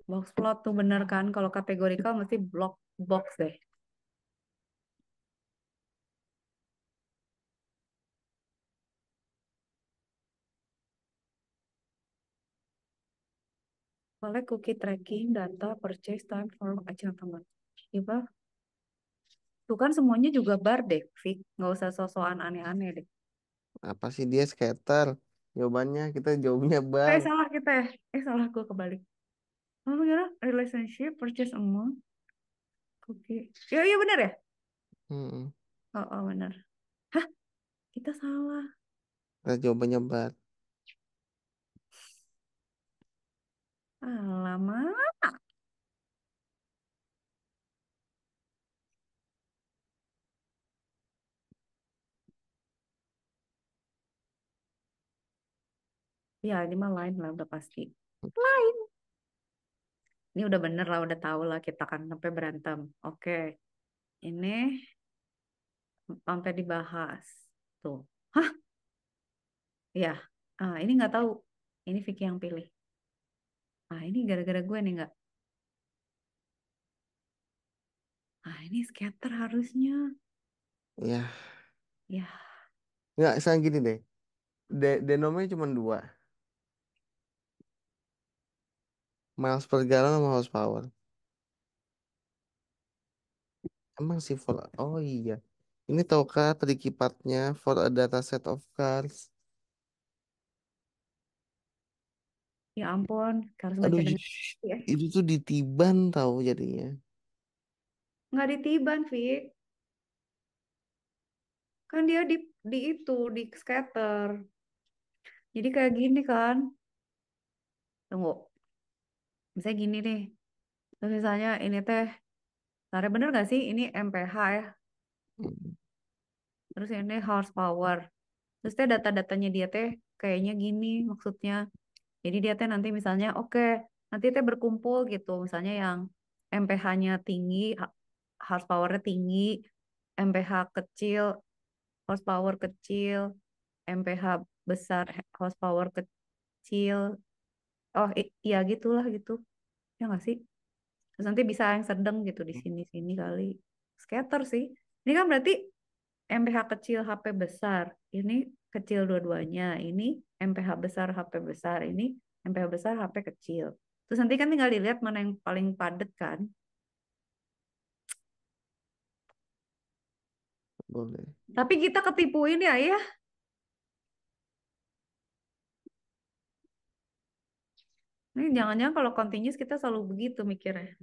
Box plot tuh bener kan? Kalau kategorikal mesti blok box deh. Oleh cookie tracking data purchase time for acara teman. Iya. tuh kan semuanya juga bar deh, Fik. Nggak usah sosokan aneh-aneh deh. Apa sih dia skater? Jawabannya kita jawabnya bar. Eh salah kita ya. Eh salah gue kebalik. Apa kira relationship purchase amount Oke. Okay. Iya, iya benar ya? Hmm. Oh, oh benar. Hah? Kita salah. Kita coba bat. Alamak. Ya, ini mah lain lah udah pasti. Lain ini udah bener lah udah tau lah kita kan sampai berantem oke ini sampai dibahas tuh hah ya ah ini nggak tahu ini Vicky yang pilih ah ini gara-gara gue nih nggak ah ini scatter harusnya ya ya nggak saya gini deh De denomnya cuma dua Miles per gallon sama horsepower. Emang sih for oh iya. Ini tahukah tricky for a data set of cars. Ya ampun, cars Aduh, ya. itu tuh ditiban tau jadinya. Nggak ditiban, Vi Kan dia di, di itu, di scatter. Jadi kayak gini kan. Tunggu misalnya gini nih terus misalnya ini teh Tara bener gak sih ini MPH ya hmm. terus ini horsepower terus teh data-datanya dia teh kayaknya gini maksudnya jadi dia teh nanti misalnya oke okay, nanti teh berkumpul gitu misalnya yang MPH-nya tinggi horsepower-nya tinggi MPH kecil horsepower kecil MPH besar horsepower kecil oh iya gitulah gitu ya nggak sih terus nanti bisa yang sedang gitu di hmm. sini sini kali scatter sih ini kan berarti MPH kecil HP besar ini kecil dua-duanya ini MPH besar HP besar ini MPH besar HP kecil terus nanti kan tinggal dilihat mana yang paling padat kan boleh tapi kita ketipu ini ya ya Ini jangan-jangan kalau continuous kita selalu begitu mikirnya.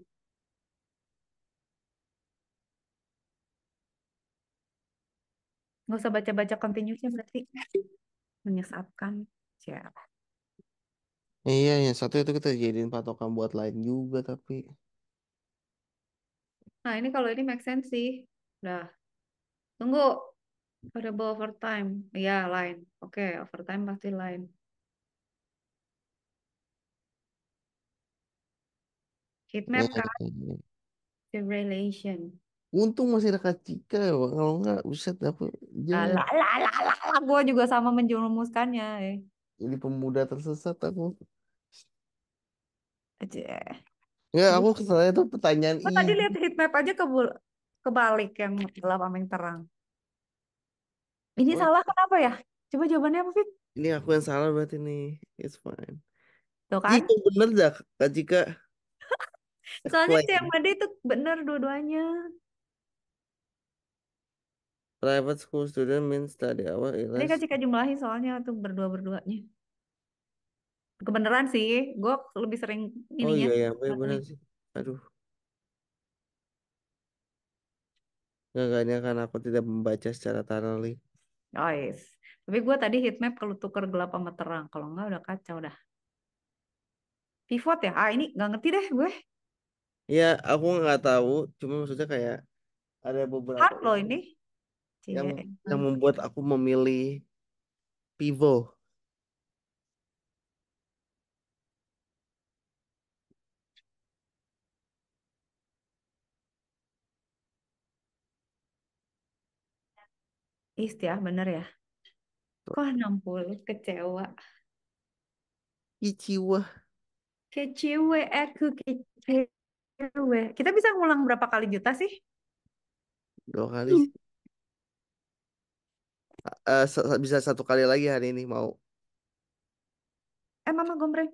Nggak usah baca-baca continuousnya berarti menyesatkan. Siapa? Iya, yang satu itu kita jadiin patokan buat lain juga tapi. Nah, ini kalau ini make sense sih. udah. Tunggu. Variable overtime. Iya, lain. Oke, okay, overtime pasti lain. Kidnap oh, kan? Gitu. The relation. Untung masih ada Cika ya, Kalau enggak, buset aku. Alah, alah, alah, Gue juga sama menjerumuskannya. Eh. Ini pemuda tersesat aku. Aja. Ya, aku kesel itu pertanyaan Gue tadi lihat map aja ke kebalik yang gelap sama terang. Ini Oh, salah kenapa ya? Coba jawabannya apa, Fit? ini aku yang salah berarti nih. It's fine. Tuh kan? Itu bener dah, Kak Cika. Soalnya yang ada itu bener dua-duanya. Private school student means tadi awal Ini kan jika jumlahin soalnya tuh berdua-berduanya. Kebeneran sih, gue lebih sering ini Oh iya, iya, iya bener, bener sih. Aduh. Gagaknya karena aku tidak membaca secara thoroughly. Oh yes. Tapi gue tadi heatmap kalau tuker gelap sama terang. Kalau enggak udah kacau dah. Pivot ya? Ah ini gak ngerti deh gue. Iya, aku nggak tahu. Cuma maksudnya kayak ada beberapa Hard loh ini. yang yang membuat aku memilih Pivo. Istiak ya, bener ya. Kok 60 kecewa. Kecewa. Kecewa aku kecewa. Kita bisa ngulang berapa kali juta sih? Dua kali. Uh, bisa satu kali lagi hari ini mau. Eh Mama Gombreng.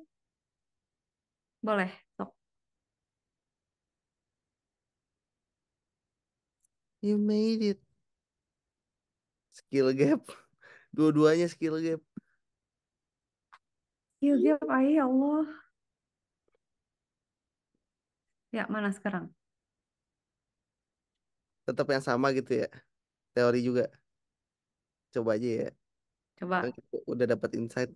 Boleh, sok. You made it. Skill gap. Dua-duanya skill gap. Skill gap, ayah ya Allah. Ya, mana sekarang? Tetap yang sama gitu ya. Teori juga. Coba aja ya. Coba. Kan udah dapat insight.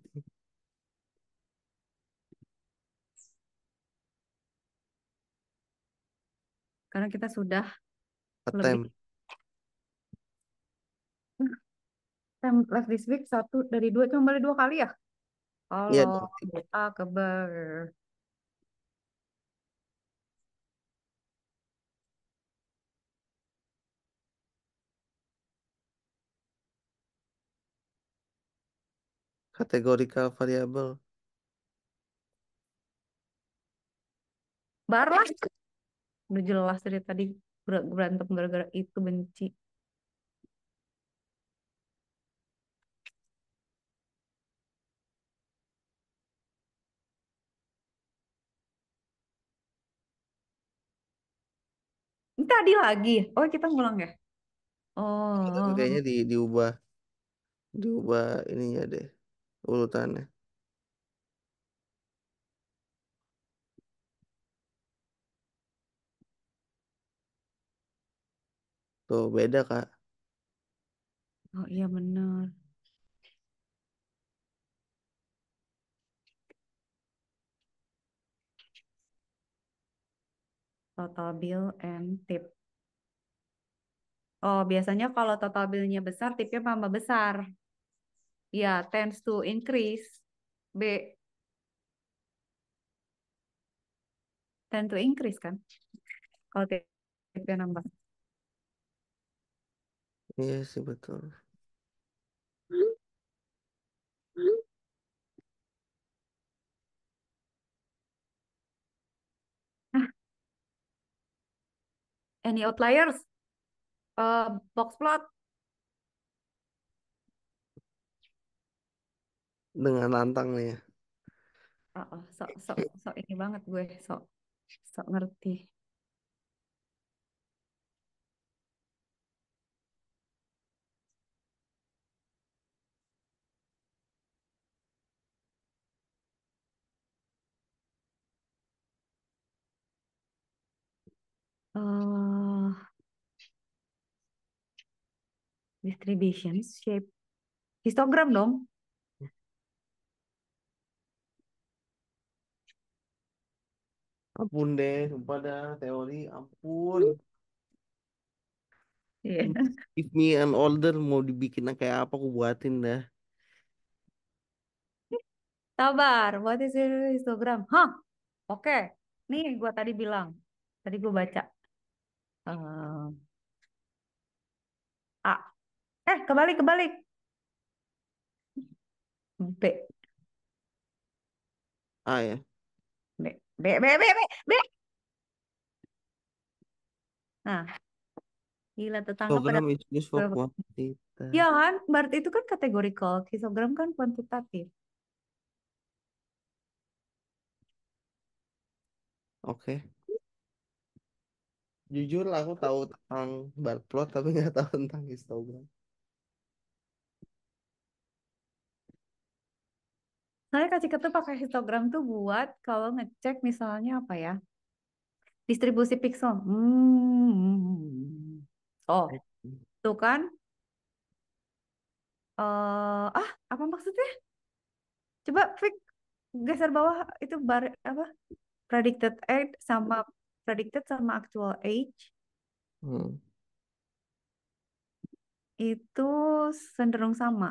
Karena kita sudah lebih Attempt. time left this week satu dari dua cuma boleh dua kali ya. Iya. Kalau A keber kategorikal variabel. Barulah. Udah jelas dari tadi berantem gara-gara itu benci. Ini tadi lagi. Oh, kita ngulang ya? Oh. Kayaknya di, diubah. Diubah ininya deh urutannya. Tuh beda Kak. Oh iya bener. Total bill and tip. Oh biasanya kalau total billnya besar tipnya tambah besar ya tends to increase. B tend to increase kan? Kalau yang nambah. Iya sih betul. Any outliers? Uh, box plot dengan lantang nih Oh, oh, sok sok sok ini banget gue sok sok ngerti. Uh, distribution shape histogram dong Ampun deh, sumpah dah teori, ampun. Iya. Hmm, give me an order mau dibikinnya kayak apa aku buatin dah. Sabar, buat is your histogram? Hah, oke. Nih gue tadi bilang, tadi gue baca. Eh, A. Eh, kebalik, kebalik. B. A ya. Be, be, be, be, be. Nah, gila tetangga Histogram pada... is used Ya kan, berarti itu kan kategorikal. Histogram kan kuantitatif. Oke. Okay. Jujur aku tahu tentang bar plot tapi nggak tahu tentang histogram. Saya kasih ketuk pakai histogram tuh buat kalau ngecek misalnya apa ya? Distribusi pixel. Hmm. Oh, tuh kan? Uh, ah, apa maksudnya? Coba fix geser bawah itu bar apa? Predicted age sama predicted sama actual age. Hmm. Itu cenderung sama.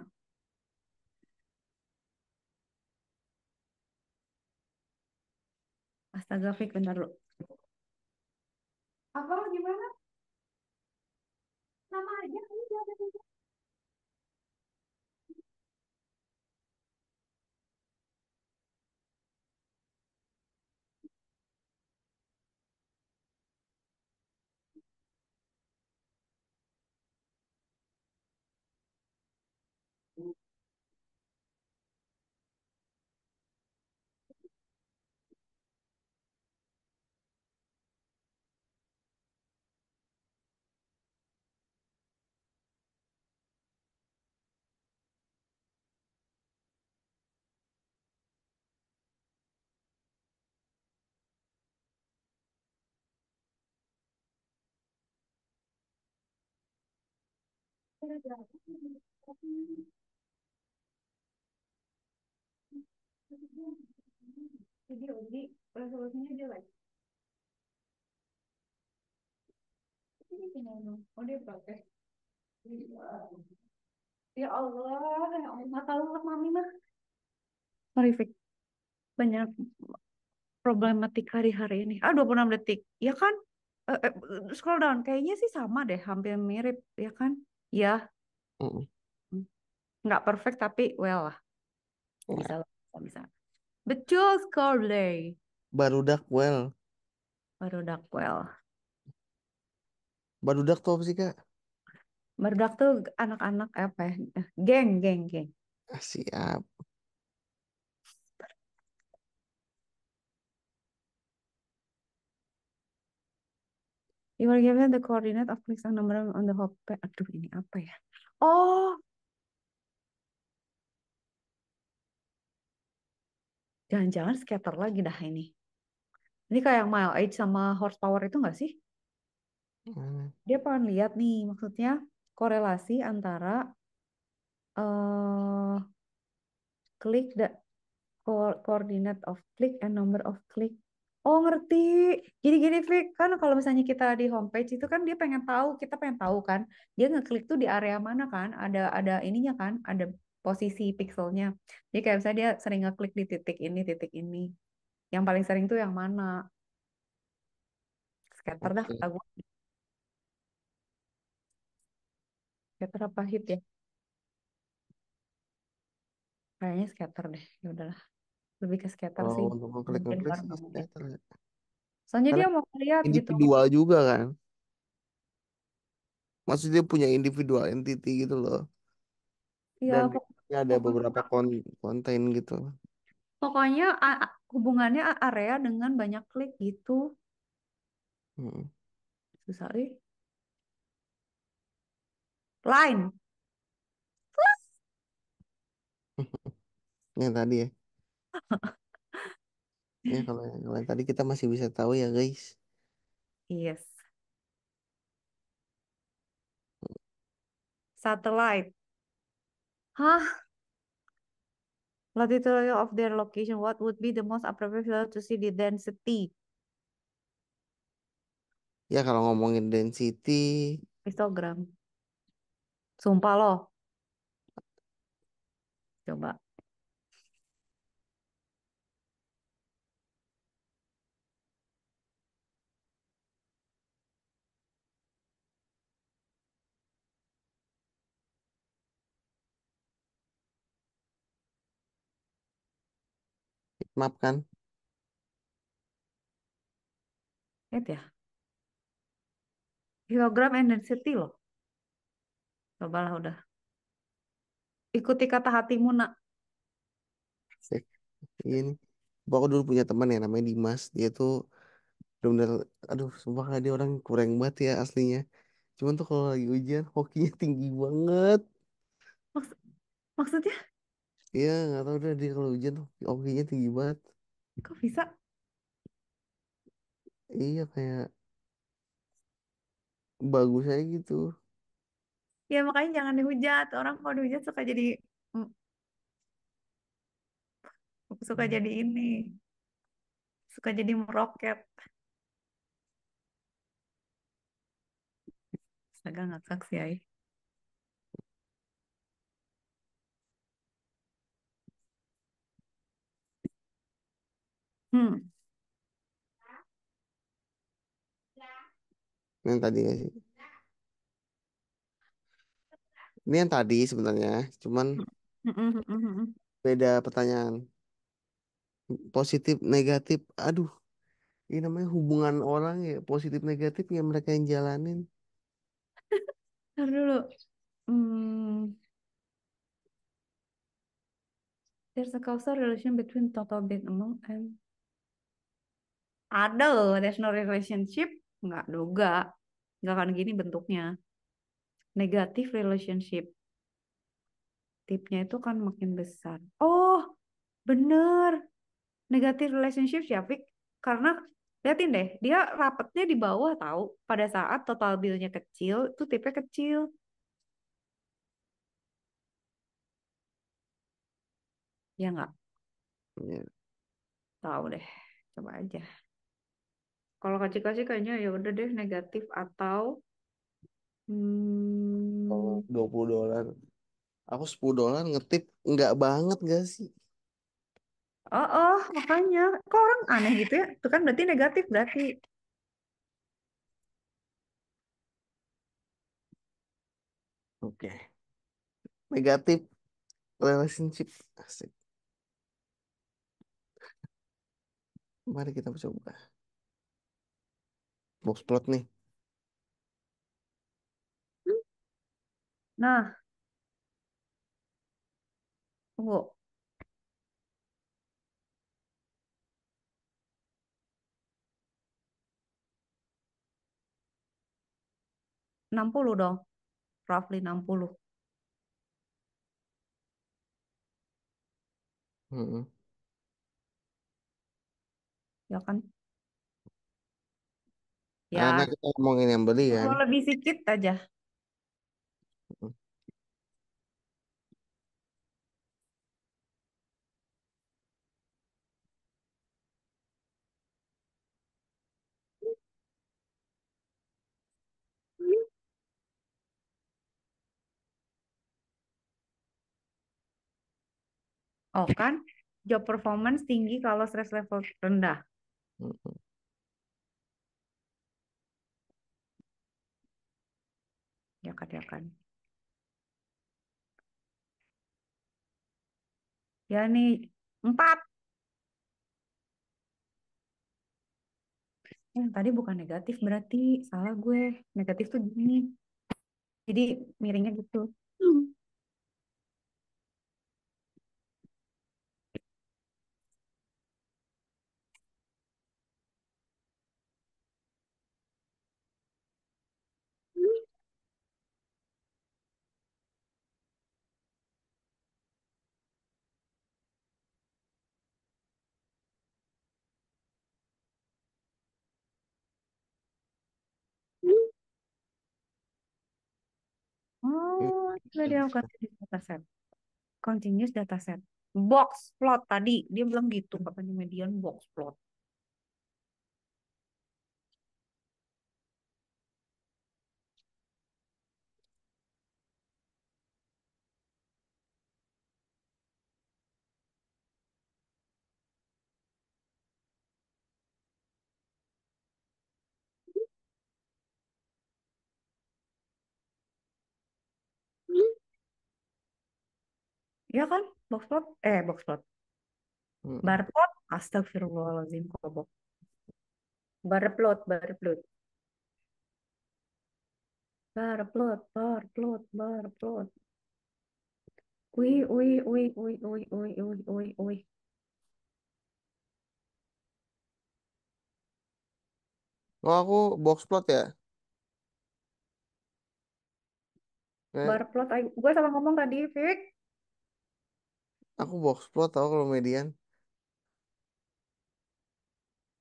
Astaga, Fik, bentar lu. Apa gimana? Sama aja, ini aja. Thank you. Jadi, jadi resolusinya jelek. Ini gimana? Oh, dia protes. Ya Allah, ya Allah, nggak tahu mami mah. Horrific. Banyak problematik hari-hari ini. Ah, 26 detik. Ya kan? Uh, uh, scroll down. Kayaknya sih sama deh, hampir mirip, ya kan? ya Mm. nggak perfect tapi well lah iya. bisa lah bisa, bisa. betul sekali dak well. Baru dak well Baru dak tuh apa sih kak? Baru dak tuh anak-anak apa ya geng geng geng ah, Siap. You were given the coordinate of click number on the hope. Aduh, ini apa ya? Oh. Jangan-jangan scatter lagi dah ini. Ini kayak mile age sama horsepower itu nggak sih? Hmm. Dia pengen lihat nih, maksudnya korelasi antara uh, eh, click the coordinate of click and number of click Oh ngerti. Jadi gini Fik, kan kalau misalnya kita di homepage itu kan dia pengen tahu, kita pengen tahu kan. Dia ngeklik tuh di area mana kan, ada ada ininya kan, ada posisi pixelnya. Jadi kayak misalnya dia sering ngeklik di titik ini, titik ini. Yang paling sering tuh yang mana? Scatter dah kata gue. Scatter apa hit ya? Kayaknya scatter deh, ya lah lebih ke skater oh, sih untuk ngeklik-ngeklik sih warna ya. skater ya. soalnya Karena dia mau lihat gitu individual juga kan. Maksudnya punya individual entity gitu loh. iya Dan dia ada beberapa kon- konten gitu. pokoknya hubungannya area dengan banyak klik gitu Hmm. susah sih. line Yang tadi ya. Ya kalau yang kalau tadi kita masih bisa tahu ya guys. Yes. Satellite. Hah? Latitude of their location. What would be the most appropriate to see the density? Ya kalau ngomongin density. Histogram. Sumpah loh. Coba. map kan? Lihat ya. Kilogram and density loh. Cobalah udah. Ikuti kata hatimu nak. Asik. Ini. Iya aku dulu punya teman ya namanya Dimas. Dia tuh benar aduh sumpah dia orang kurang banget ya aslinya. Cuman tuh kalau lagi ujian hokinya tinggi banget. Maksud, maksudnya? Iya, gak tau deh dia kalau hujan tuh tinggi banget. Kok bisa? Iya kayak bagus aja gitu. Ya makanya jangan dihujat. Orang kalau dihujat suka jadi suka hmm. jadi ini, suka jadi meroket. Agak ngakak sih, Ay. Hmm. Yang tadi sih? Ini yang tadi sebenarnya, cuman hmm. Hmm, hmm, beda pertanyaan. Positif negatif, aduh. Ini namanya hubungan orang ya, positif negatif yang mereka yang jalanin. Ntar dulu. Hmm. There's a causal relation between total bid amount and ada loh there's no relationship nggak duga, nggak akan gini bentuknya negatif relationship tipnya itu kan makin besar oh bener negatif relationship siapik, karena liatin deh dia rapetnya di bawah tahu pada saat total billnya kecil itu tipnya kecil ya nggak yeah. tahu deh coba aja kalau Kak Cika sih kayaknya ya udah deh negatif atau hmm, Kalau 20 dolar. Aku 10 dolar ngetip nggak banget gak sih? oh, oh makanya kok orang aneh gitu ya? Itu kan berarti negatif berarti. Oke. Negatif relationship. Asik. Mari kita coba box plot nih. Nah, tunggu. Enam puluh dong, roughly enam puluh. Ya kan? Ya. Karena kita ngomongin yang beli kan. kalau lebih sedikit aja. Oh kan, job performance tinggi kalau stress level rendah. ya kan ya kan ya nih empat yang eh, tadi bukan negatif berarti salah gue negatif tuh gini jadi miringnya gitu Oh, itu dia gitu. data set, Continuous data set, Box plot tadi, dia bilang gitu katanya median box plot. ya kan boxplot eh boxplot hmm. barplot astagfirullahaladzim kobok barplot barplot barplot barplot barplot ui ui ui ui ui ui ui ui ui Oh, aku box plot ya? Eh. Bar plot, gue salah ngomong tadi, Fik. Aku box plot tau kalau median.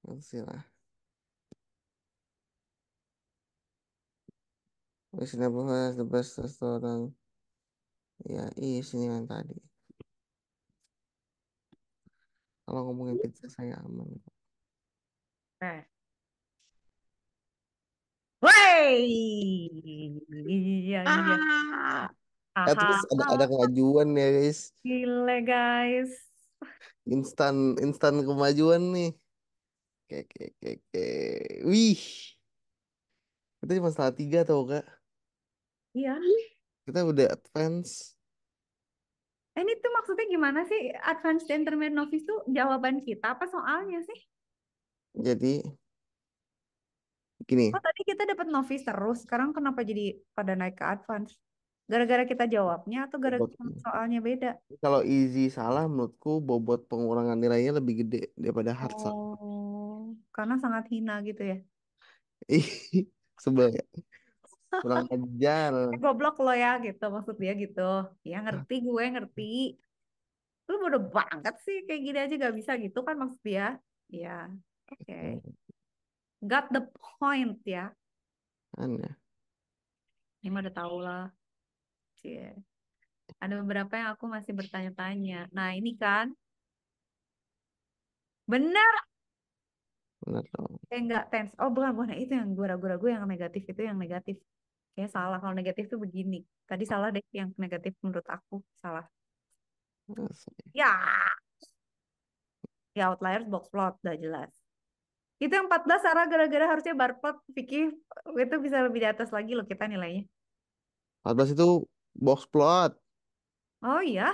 Masih lah. Which has the best restaurant? Ya, iya sini yang tadi. Kalau ngomongin pizza saya aman. Nah. Wey! Iya, iya. Ah. Aha. terus ada, ada kemajuan ya guys. Gile guys. Instan instan kemajuan nih. Oke oke oke oke. Wih. Kita cuma salah tiga tau kak. Iya. Kita udah advance. Eh, ini tuh maksudnya gimana sih dan intermediate novice tuh jawaban kita apa soalnya sih? Jadi gini. Oh tadi kita dapat novice terus, sekarang kenapa jadi pada naik ke advance? Gara-gara kita jawabnya atau gara-gara ya. soalnya beda? Kalau easy salah menurutku bobot pengurangan nilainya lebih gede daripada hard salah. Oh, karena sangat hina gitu ya. Ih, sebel ya. Kurang ajar. Goblok lo ya gitu maksudnya gitu. Ya ngerti gue ngerti. Lu bodoh banget sih kayak gini aja gak bisa gitu kan maksudnya dia. Ya, oke. Okay. Got the point ya. Aneh. Ya. Ini mah udah tau lah. Cie. Ada beberapa yang aku masih bertanya-tanya. Nah, ini kan. Benar. Benar dong. Eh, enggak tense. Oh, bukan, bukan. itu yang gue ragu-ragu yang negatif itu yang negatif. Kayaknya salah. Kalau negatif tuh begini. Tadi salah deh yang negatif menurut aku. Salah. Ya. Ya, outliers box plot. Udah jelas. Itu yang 14 Sarah gara-gara harusnya bar plot Vicky itu bisa lebih di atas lagi loh kita nilainya. 14 itu box plot. Oh iya?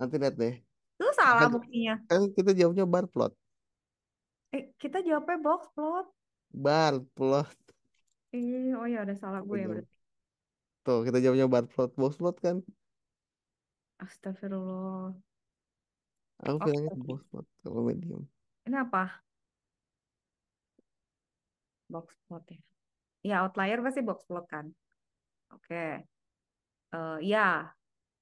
Nanti lihat deh. Itu salah kan, buktinya. Kan kita jawabnya bar plot. Eh, kita jawabnya box plot. Bar plot. Eh, oh iya ada salah gue ya berarti. Tuh, kita jawabnya bar plot, box plot kan. Astagfirullah. Aku oh, bilangnya okay. box plot kalau medium. ini apa Box plot ya. Ya, outlier pasti box plot kan. Oke. Okay. Eh, ya.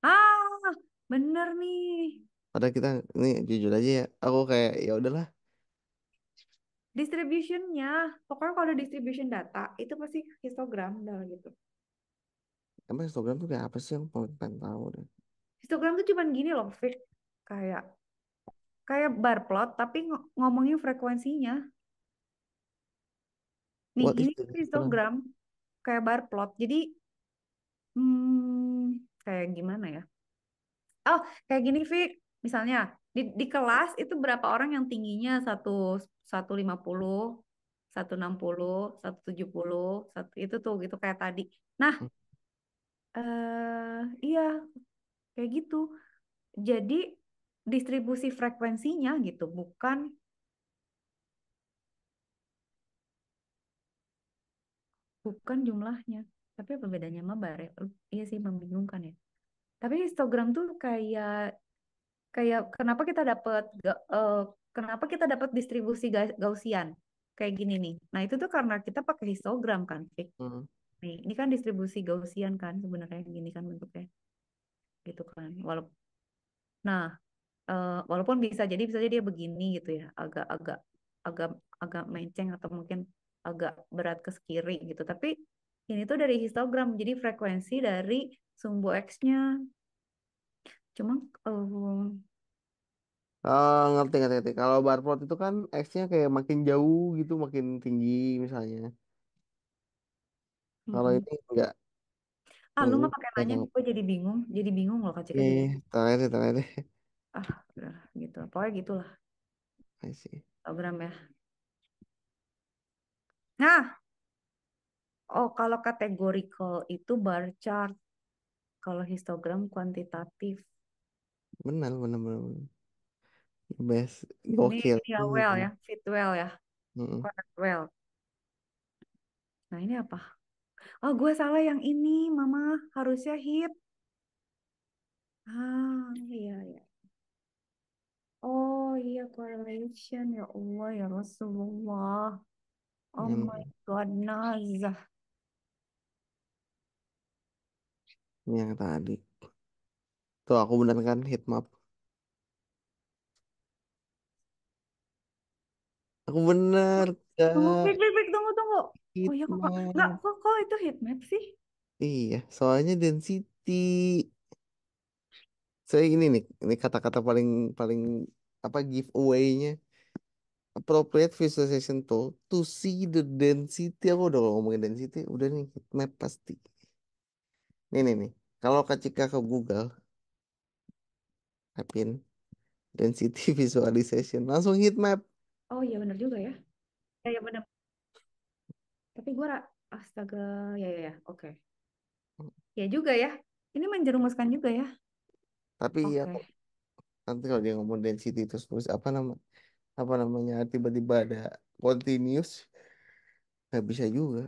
Ah, bener nih. Padahal kita ini jujur aja ya, aku kayak ya udahlah. Distributionnya, pokoknya kalau ada distribution data, itu pasti histogram dah gitu. Emang histogram tuh kayak apa sih yang pengen tahu deh. Histogram tuh cuman gini loh, Fik. Kayak kayak bar plot tapi ng ngomongin frekuensinya. Nih, ini histogram kayak bar plot. Jadi hmm, kayak gimana ya? Oh, kayak gini Vi, misalnya di, di kelas itu berapa orang yang tingginya satu satu lima puluh, satu enam puluh, satu tujuh puluh, itu tuh gitu kayak tadi. Nah, hmm. eh uh, iya kayak gitu. Jadi distribusi frekuensinya gitu, bukan bukan jumlahnya tapi apa bedanya mabar ya? iya sih membingungkan ya tapi histogram tuh kayak kayak kenapa kita dapat uh, eh, kenapa kita dapat distribusi gaussian kayak gini nih nah itu tuh karena kita pakai histogram kan Fik. Hmm. nih ini kan distribusi gaussian kan sebenarnya gini kan bentuknya gitu kan walaupun nah uh, walaupun bisa jadi bisa jadi dia begini gitu ya agak agak agak agak menceng atau mungkin agak berat ke kiri gitu tapi ini tuh dari histogram, jadi frekuensi dari sumbu X-nya. Cuma uh, Oh, ngerti, ngerti, ngerti. Kalau bar plot itu kan X-nya kayak makin jauh gitu, makin tinggi misalnya. Kalau ini enggak. Ah, lu mah pakai nanya, gue jadi bingung, jadi bingung loh Kak Cika Nih, tanya deh, tanya deh. Ah, udah, gitu. Pokoknya gitulah. I see. Program ya. Nah, Oh, kalau kategorikal itu bar chart. Kalau histogram kuantitatif. Benar, benar, benar. Best, gokil. Ini ya well ya, fit well ya. Mm -mm. well. Nah ini apa? Oh gue salah yang ini, Mama harusnya hip. Ah iya iya. Oh iya correlation ya Allah ya Rasulullah. Oh mm. my God, nazah. Ini yang tadi. Tuh aku bener kan map, Aku bener Tunggu, klik, klik, klik, tunggu, tunggu. Oh iya kok, kok. Enggak, kok, kok itu map sih? Iya, soalnya density. Saya ini nih, ini kata-kata paling paling apa giveaway-nya. Appropriate visualization tool to see the density. Aku udah ngomongin density, udah nih map pasti. Nih, nih, nih. Kalau ketika ke Google, tapin density visualization, langsung heat map. Oh iya benar juga ya. Ya, ya bener. Tapi gue astaga, ya ya ya, oke. Okay. Ya juga ya. Ini menjerumuskan juga ya. Tapi okay. ya nanti kalau dia ngomong density terus terus apa nama apa namanya tiba-tiba ada continuous nggak bisa juga.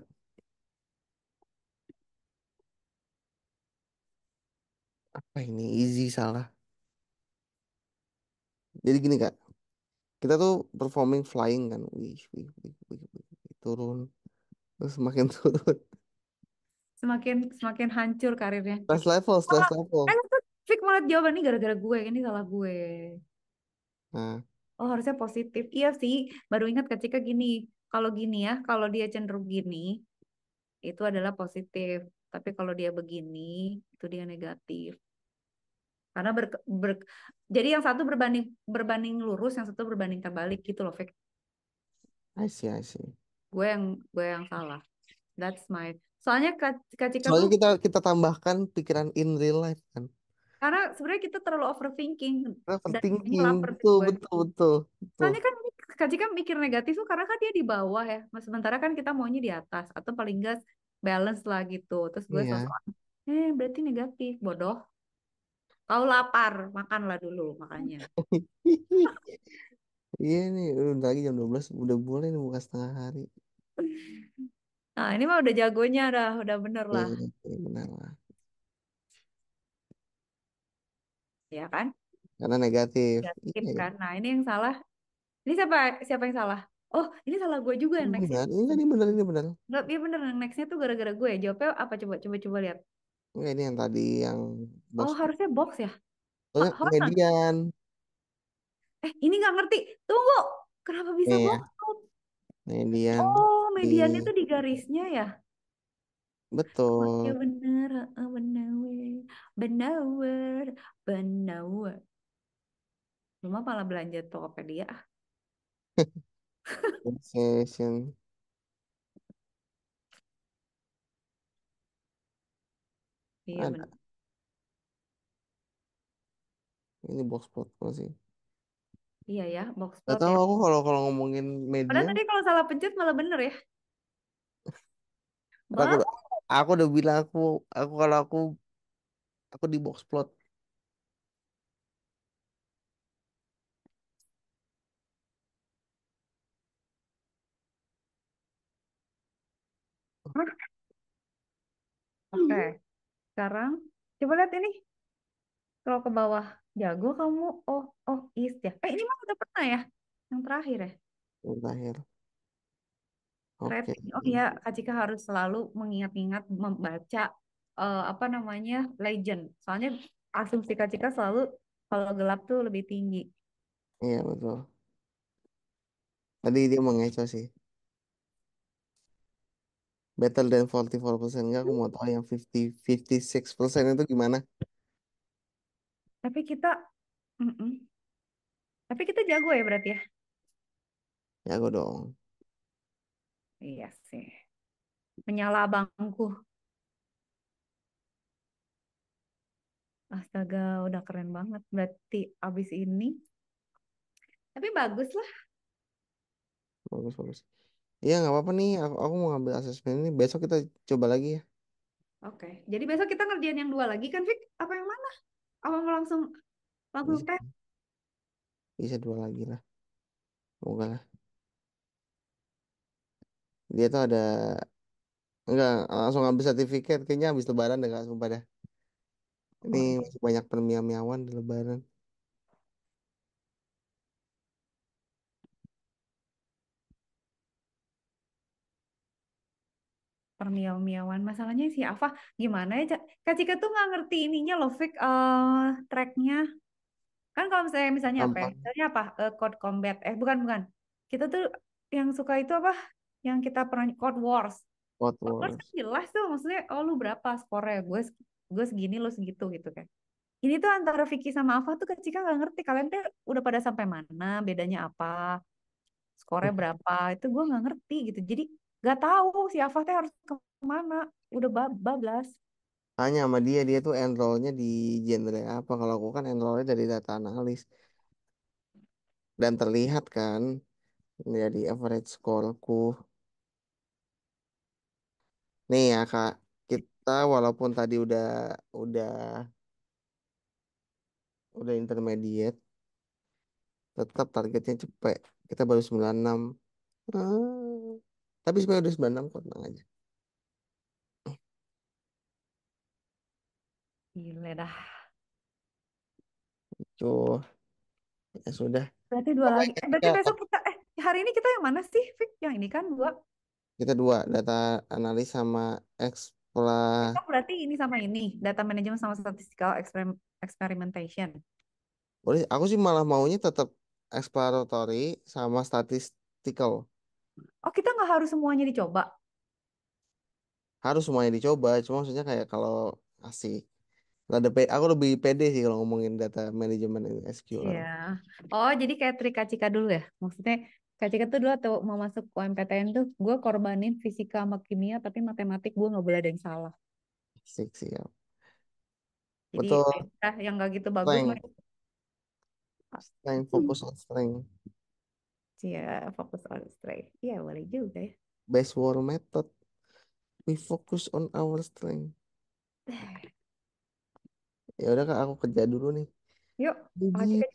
apa ini easy salah jadi gini kak kita tuh performing flying kan wih wih wih wih, wih, wih. turun terus semakin turun Semakin semakin hancur karirnya. stress level stress oh, level eh, Fik malah jawaban ini gara-gara gue, ini salah gue. nah Oh harusnya positif. Iya sih, baru ingat ketika gini. Kalau gini ya, kalau dia cenderung gini, itu adalah positif. Tapi kalau dia begini, itu dia negatif karena ber, ber, jadi yang satu berbanding berbanding lurus yang satu berbanding terbalik gitu loh Vic. I see, I see. Gue yang gue yang salah. That's my soalnya Kak, soalnya kita kita tambahkan pikiran in real life kan karena sebenarnya kita terlalu overthinking overthinking betul, betul betul betul soalnya kan Kak mikir negatif tuh karena kan dia di bawah ya sementara kan kita maunya di atas atau paling enggak balance lah gitu terus gue yeah. sosok eh berarti negatif bodoh Kau lapar, makanlah dulu makanya. Iya nih, udah lagi jam 12 udah boleh nih buka setengah hari. Nah, ini mah udah jagonya dah, udah iya, iya, bener lah. Iya, lah. Ya kan? Karena negatif. Negatif iya, iya, kan. Nah, ini yang salah. Ini siapa siapa yang salah? Oh, ini salah gue juga yang next. ini bener ini bener. Kan ini benar. Enggak, iya benar. Yang nextnya tuh gara-gara gue. Ya. Jawabnya apa? Coba, coba, coba lihat. Enggak ya, ini yang tadi yang Oh, harusnya box ya? Oh, soalnya Eh, ini nggak ngerti. Tunggu. Kenapa bisa nih box out? Oh, median itu di garisnya ya? betul bener. Heeh, Bener. Bener. Benar. Cuma malah belanja Tokopedia. Session. Iya benar. Ini box plot sih. Iya ya, box Gak tahu ya. aku kalau kalau ngomongin media. Padahal tadi kalau salah pencet malah bener ya. Aku, aku udah bilang aku aku kalau aku aku di box plot. Oke. Sekarang, coba lihat ini. Kalau ke bawah, jago kamu. Oh, oh, is ya. Eh, ini mah udah pernah ya? Yang terakhir ya? Yang terakhir. Okay. Oh iya, Kak Cika harus selalu mengingat-ingat membaca uh, apa namanya legend. Soalnya asumsi Kak Cika selalu kalau gelap tuh lebih tinggi. Iya betul. Tadi dia mengecoh sih better than 44% enggak aku mau tahu yang 50 56% itu gimana tapi kita mm -mm. tapi kita jago ya berarti ya jago dong iya sih menyala bangku. astaga udah keren banget berarti abis ini tapi bagus lah bagus bagus Iya nggak apa-apa nih. Aku, aku mau ngambil asesmen ini. Besok kita coba lagi ya. Oke. Jadi besok kita ngerjain yang dua lagi kan, Vic? Apa yang mana? Apa mau langsung langsung tes? bisa dua lagi lah. Semoga lah. Dia tuh ada enggak langsung ngambil sertifikat. Kayaknya habis Lebaran deh nggak sumpah dah. Ini masih banyak permiam-miawan di Lebaran. permiau-miauan. Masalahnya si Ava gimana ya? Kak Cika tuh nggak ngerti ininya loh, Fik, uh, eh, tracknya. Kan kalau misalnya misalnya apa? Ya? Misalnya apa? Uh, Code Combat. Eh bukan bukan. Kita tuh yang suka itu apa? Yang kita pernah Code Wars. Code Wars. Code Wars kan jelas tuh maksudnya oh lu berapa skornya? Gue gue segini lu segitu gitu kan. Ini tuh antara Vicky sama Ava tuh Kak Cika nggak ngerti kalian tuh udah pada sampai mana, bedanya apa, skornya berapa. Itu gue nggak ngerti gitu. Jadi Gak tahu si Afah teh harus kemana. Udah bab bablas. Tanya sama dia, dia tuh enrollnya di genre apa? Kalau aku kan enrollnya dari data analis. Dan terlihat kan dari average scoreku. Nih ya Kak, kita walaupun tadi udah udah udah intermediate, tetap targetnya cepet. Kita baru sembilan enam. Ah. Tapi sebenarnya udah 96 kok tenang aja. Gila dah. Itu ya sudah. Berarti dua lagi. Eh, berarti besok kita eh hari ini kita yang mana sih, Fik? Yang ini kan dua. Kita dua, data analis sama ekspla. Besok oh, berarti ini sama ini, data manajemen sama statistical experimentation. Boleh, aku sih malah maunya tetap exploratory sama statistical. Oh, kita nggak harus semuanya dicoba. Harus semuanya dicoba, cuma maksudnya kayak kalau asik ada aku lebih pede sih kalau ngomongin data manajemen SQL. Iya. Oh, jadi kayak trik Kacika dulu ya. Maksudnya Kacika tuh dulu atau mau masuk UMPTN tuh gue korbanin fisika sama kimia tapi matematik gue nggak boleh ada yang salah. Sik, ya Jadi Betul. Ya yang nggak gitu bagus. Strength. Strength, fokus on strength. Iya, fokus on strength. Iya, boleh juga ya. Best war method. We focus on our strength. ya udah kak, aku kerja dulu nih. Yuk, Bye.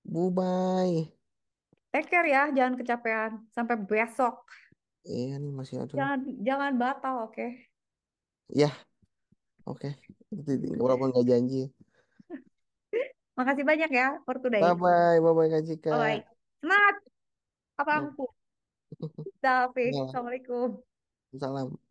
Bu bye. Take care ya, jangan kecapean. Sampai besok. Iya nih masih ada. Jangan jangan batal, oke? Okay? Ya, oke. Okay. Walaupun nggak janji. Makasih banyak ya, Fortunai. Bye bye, bye bye Kak Cika. Bye. -bye. Nat, Apa iya. aku? Tapi, iya. Assalamualaikum. Salam.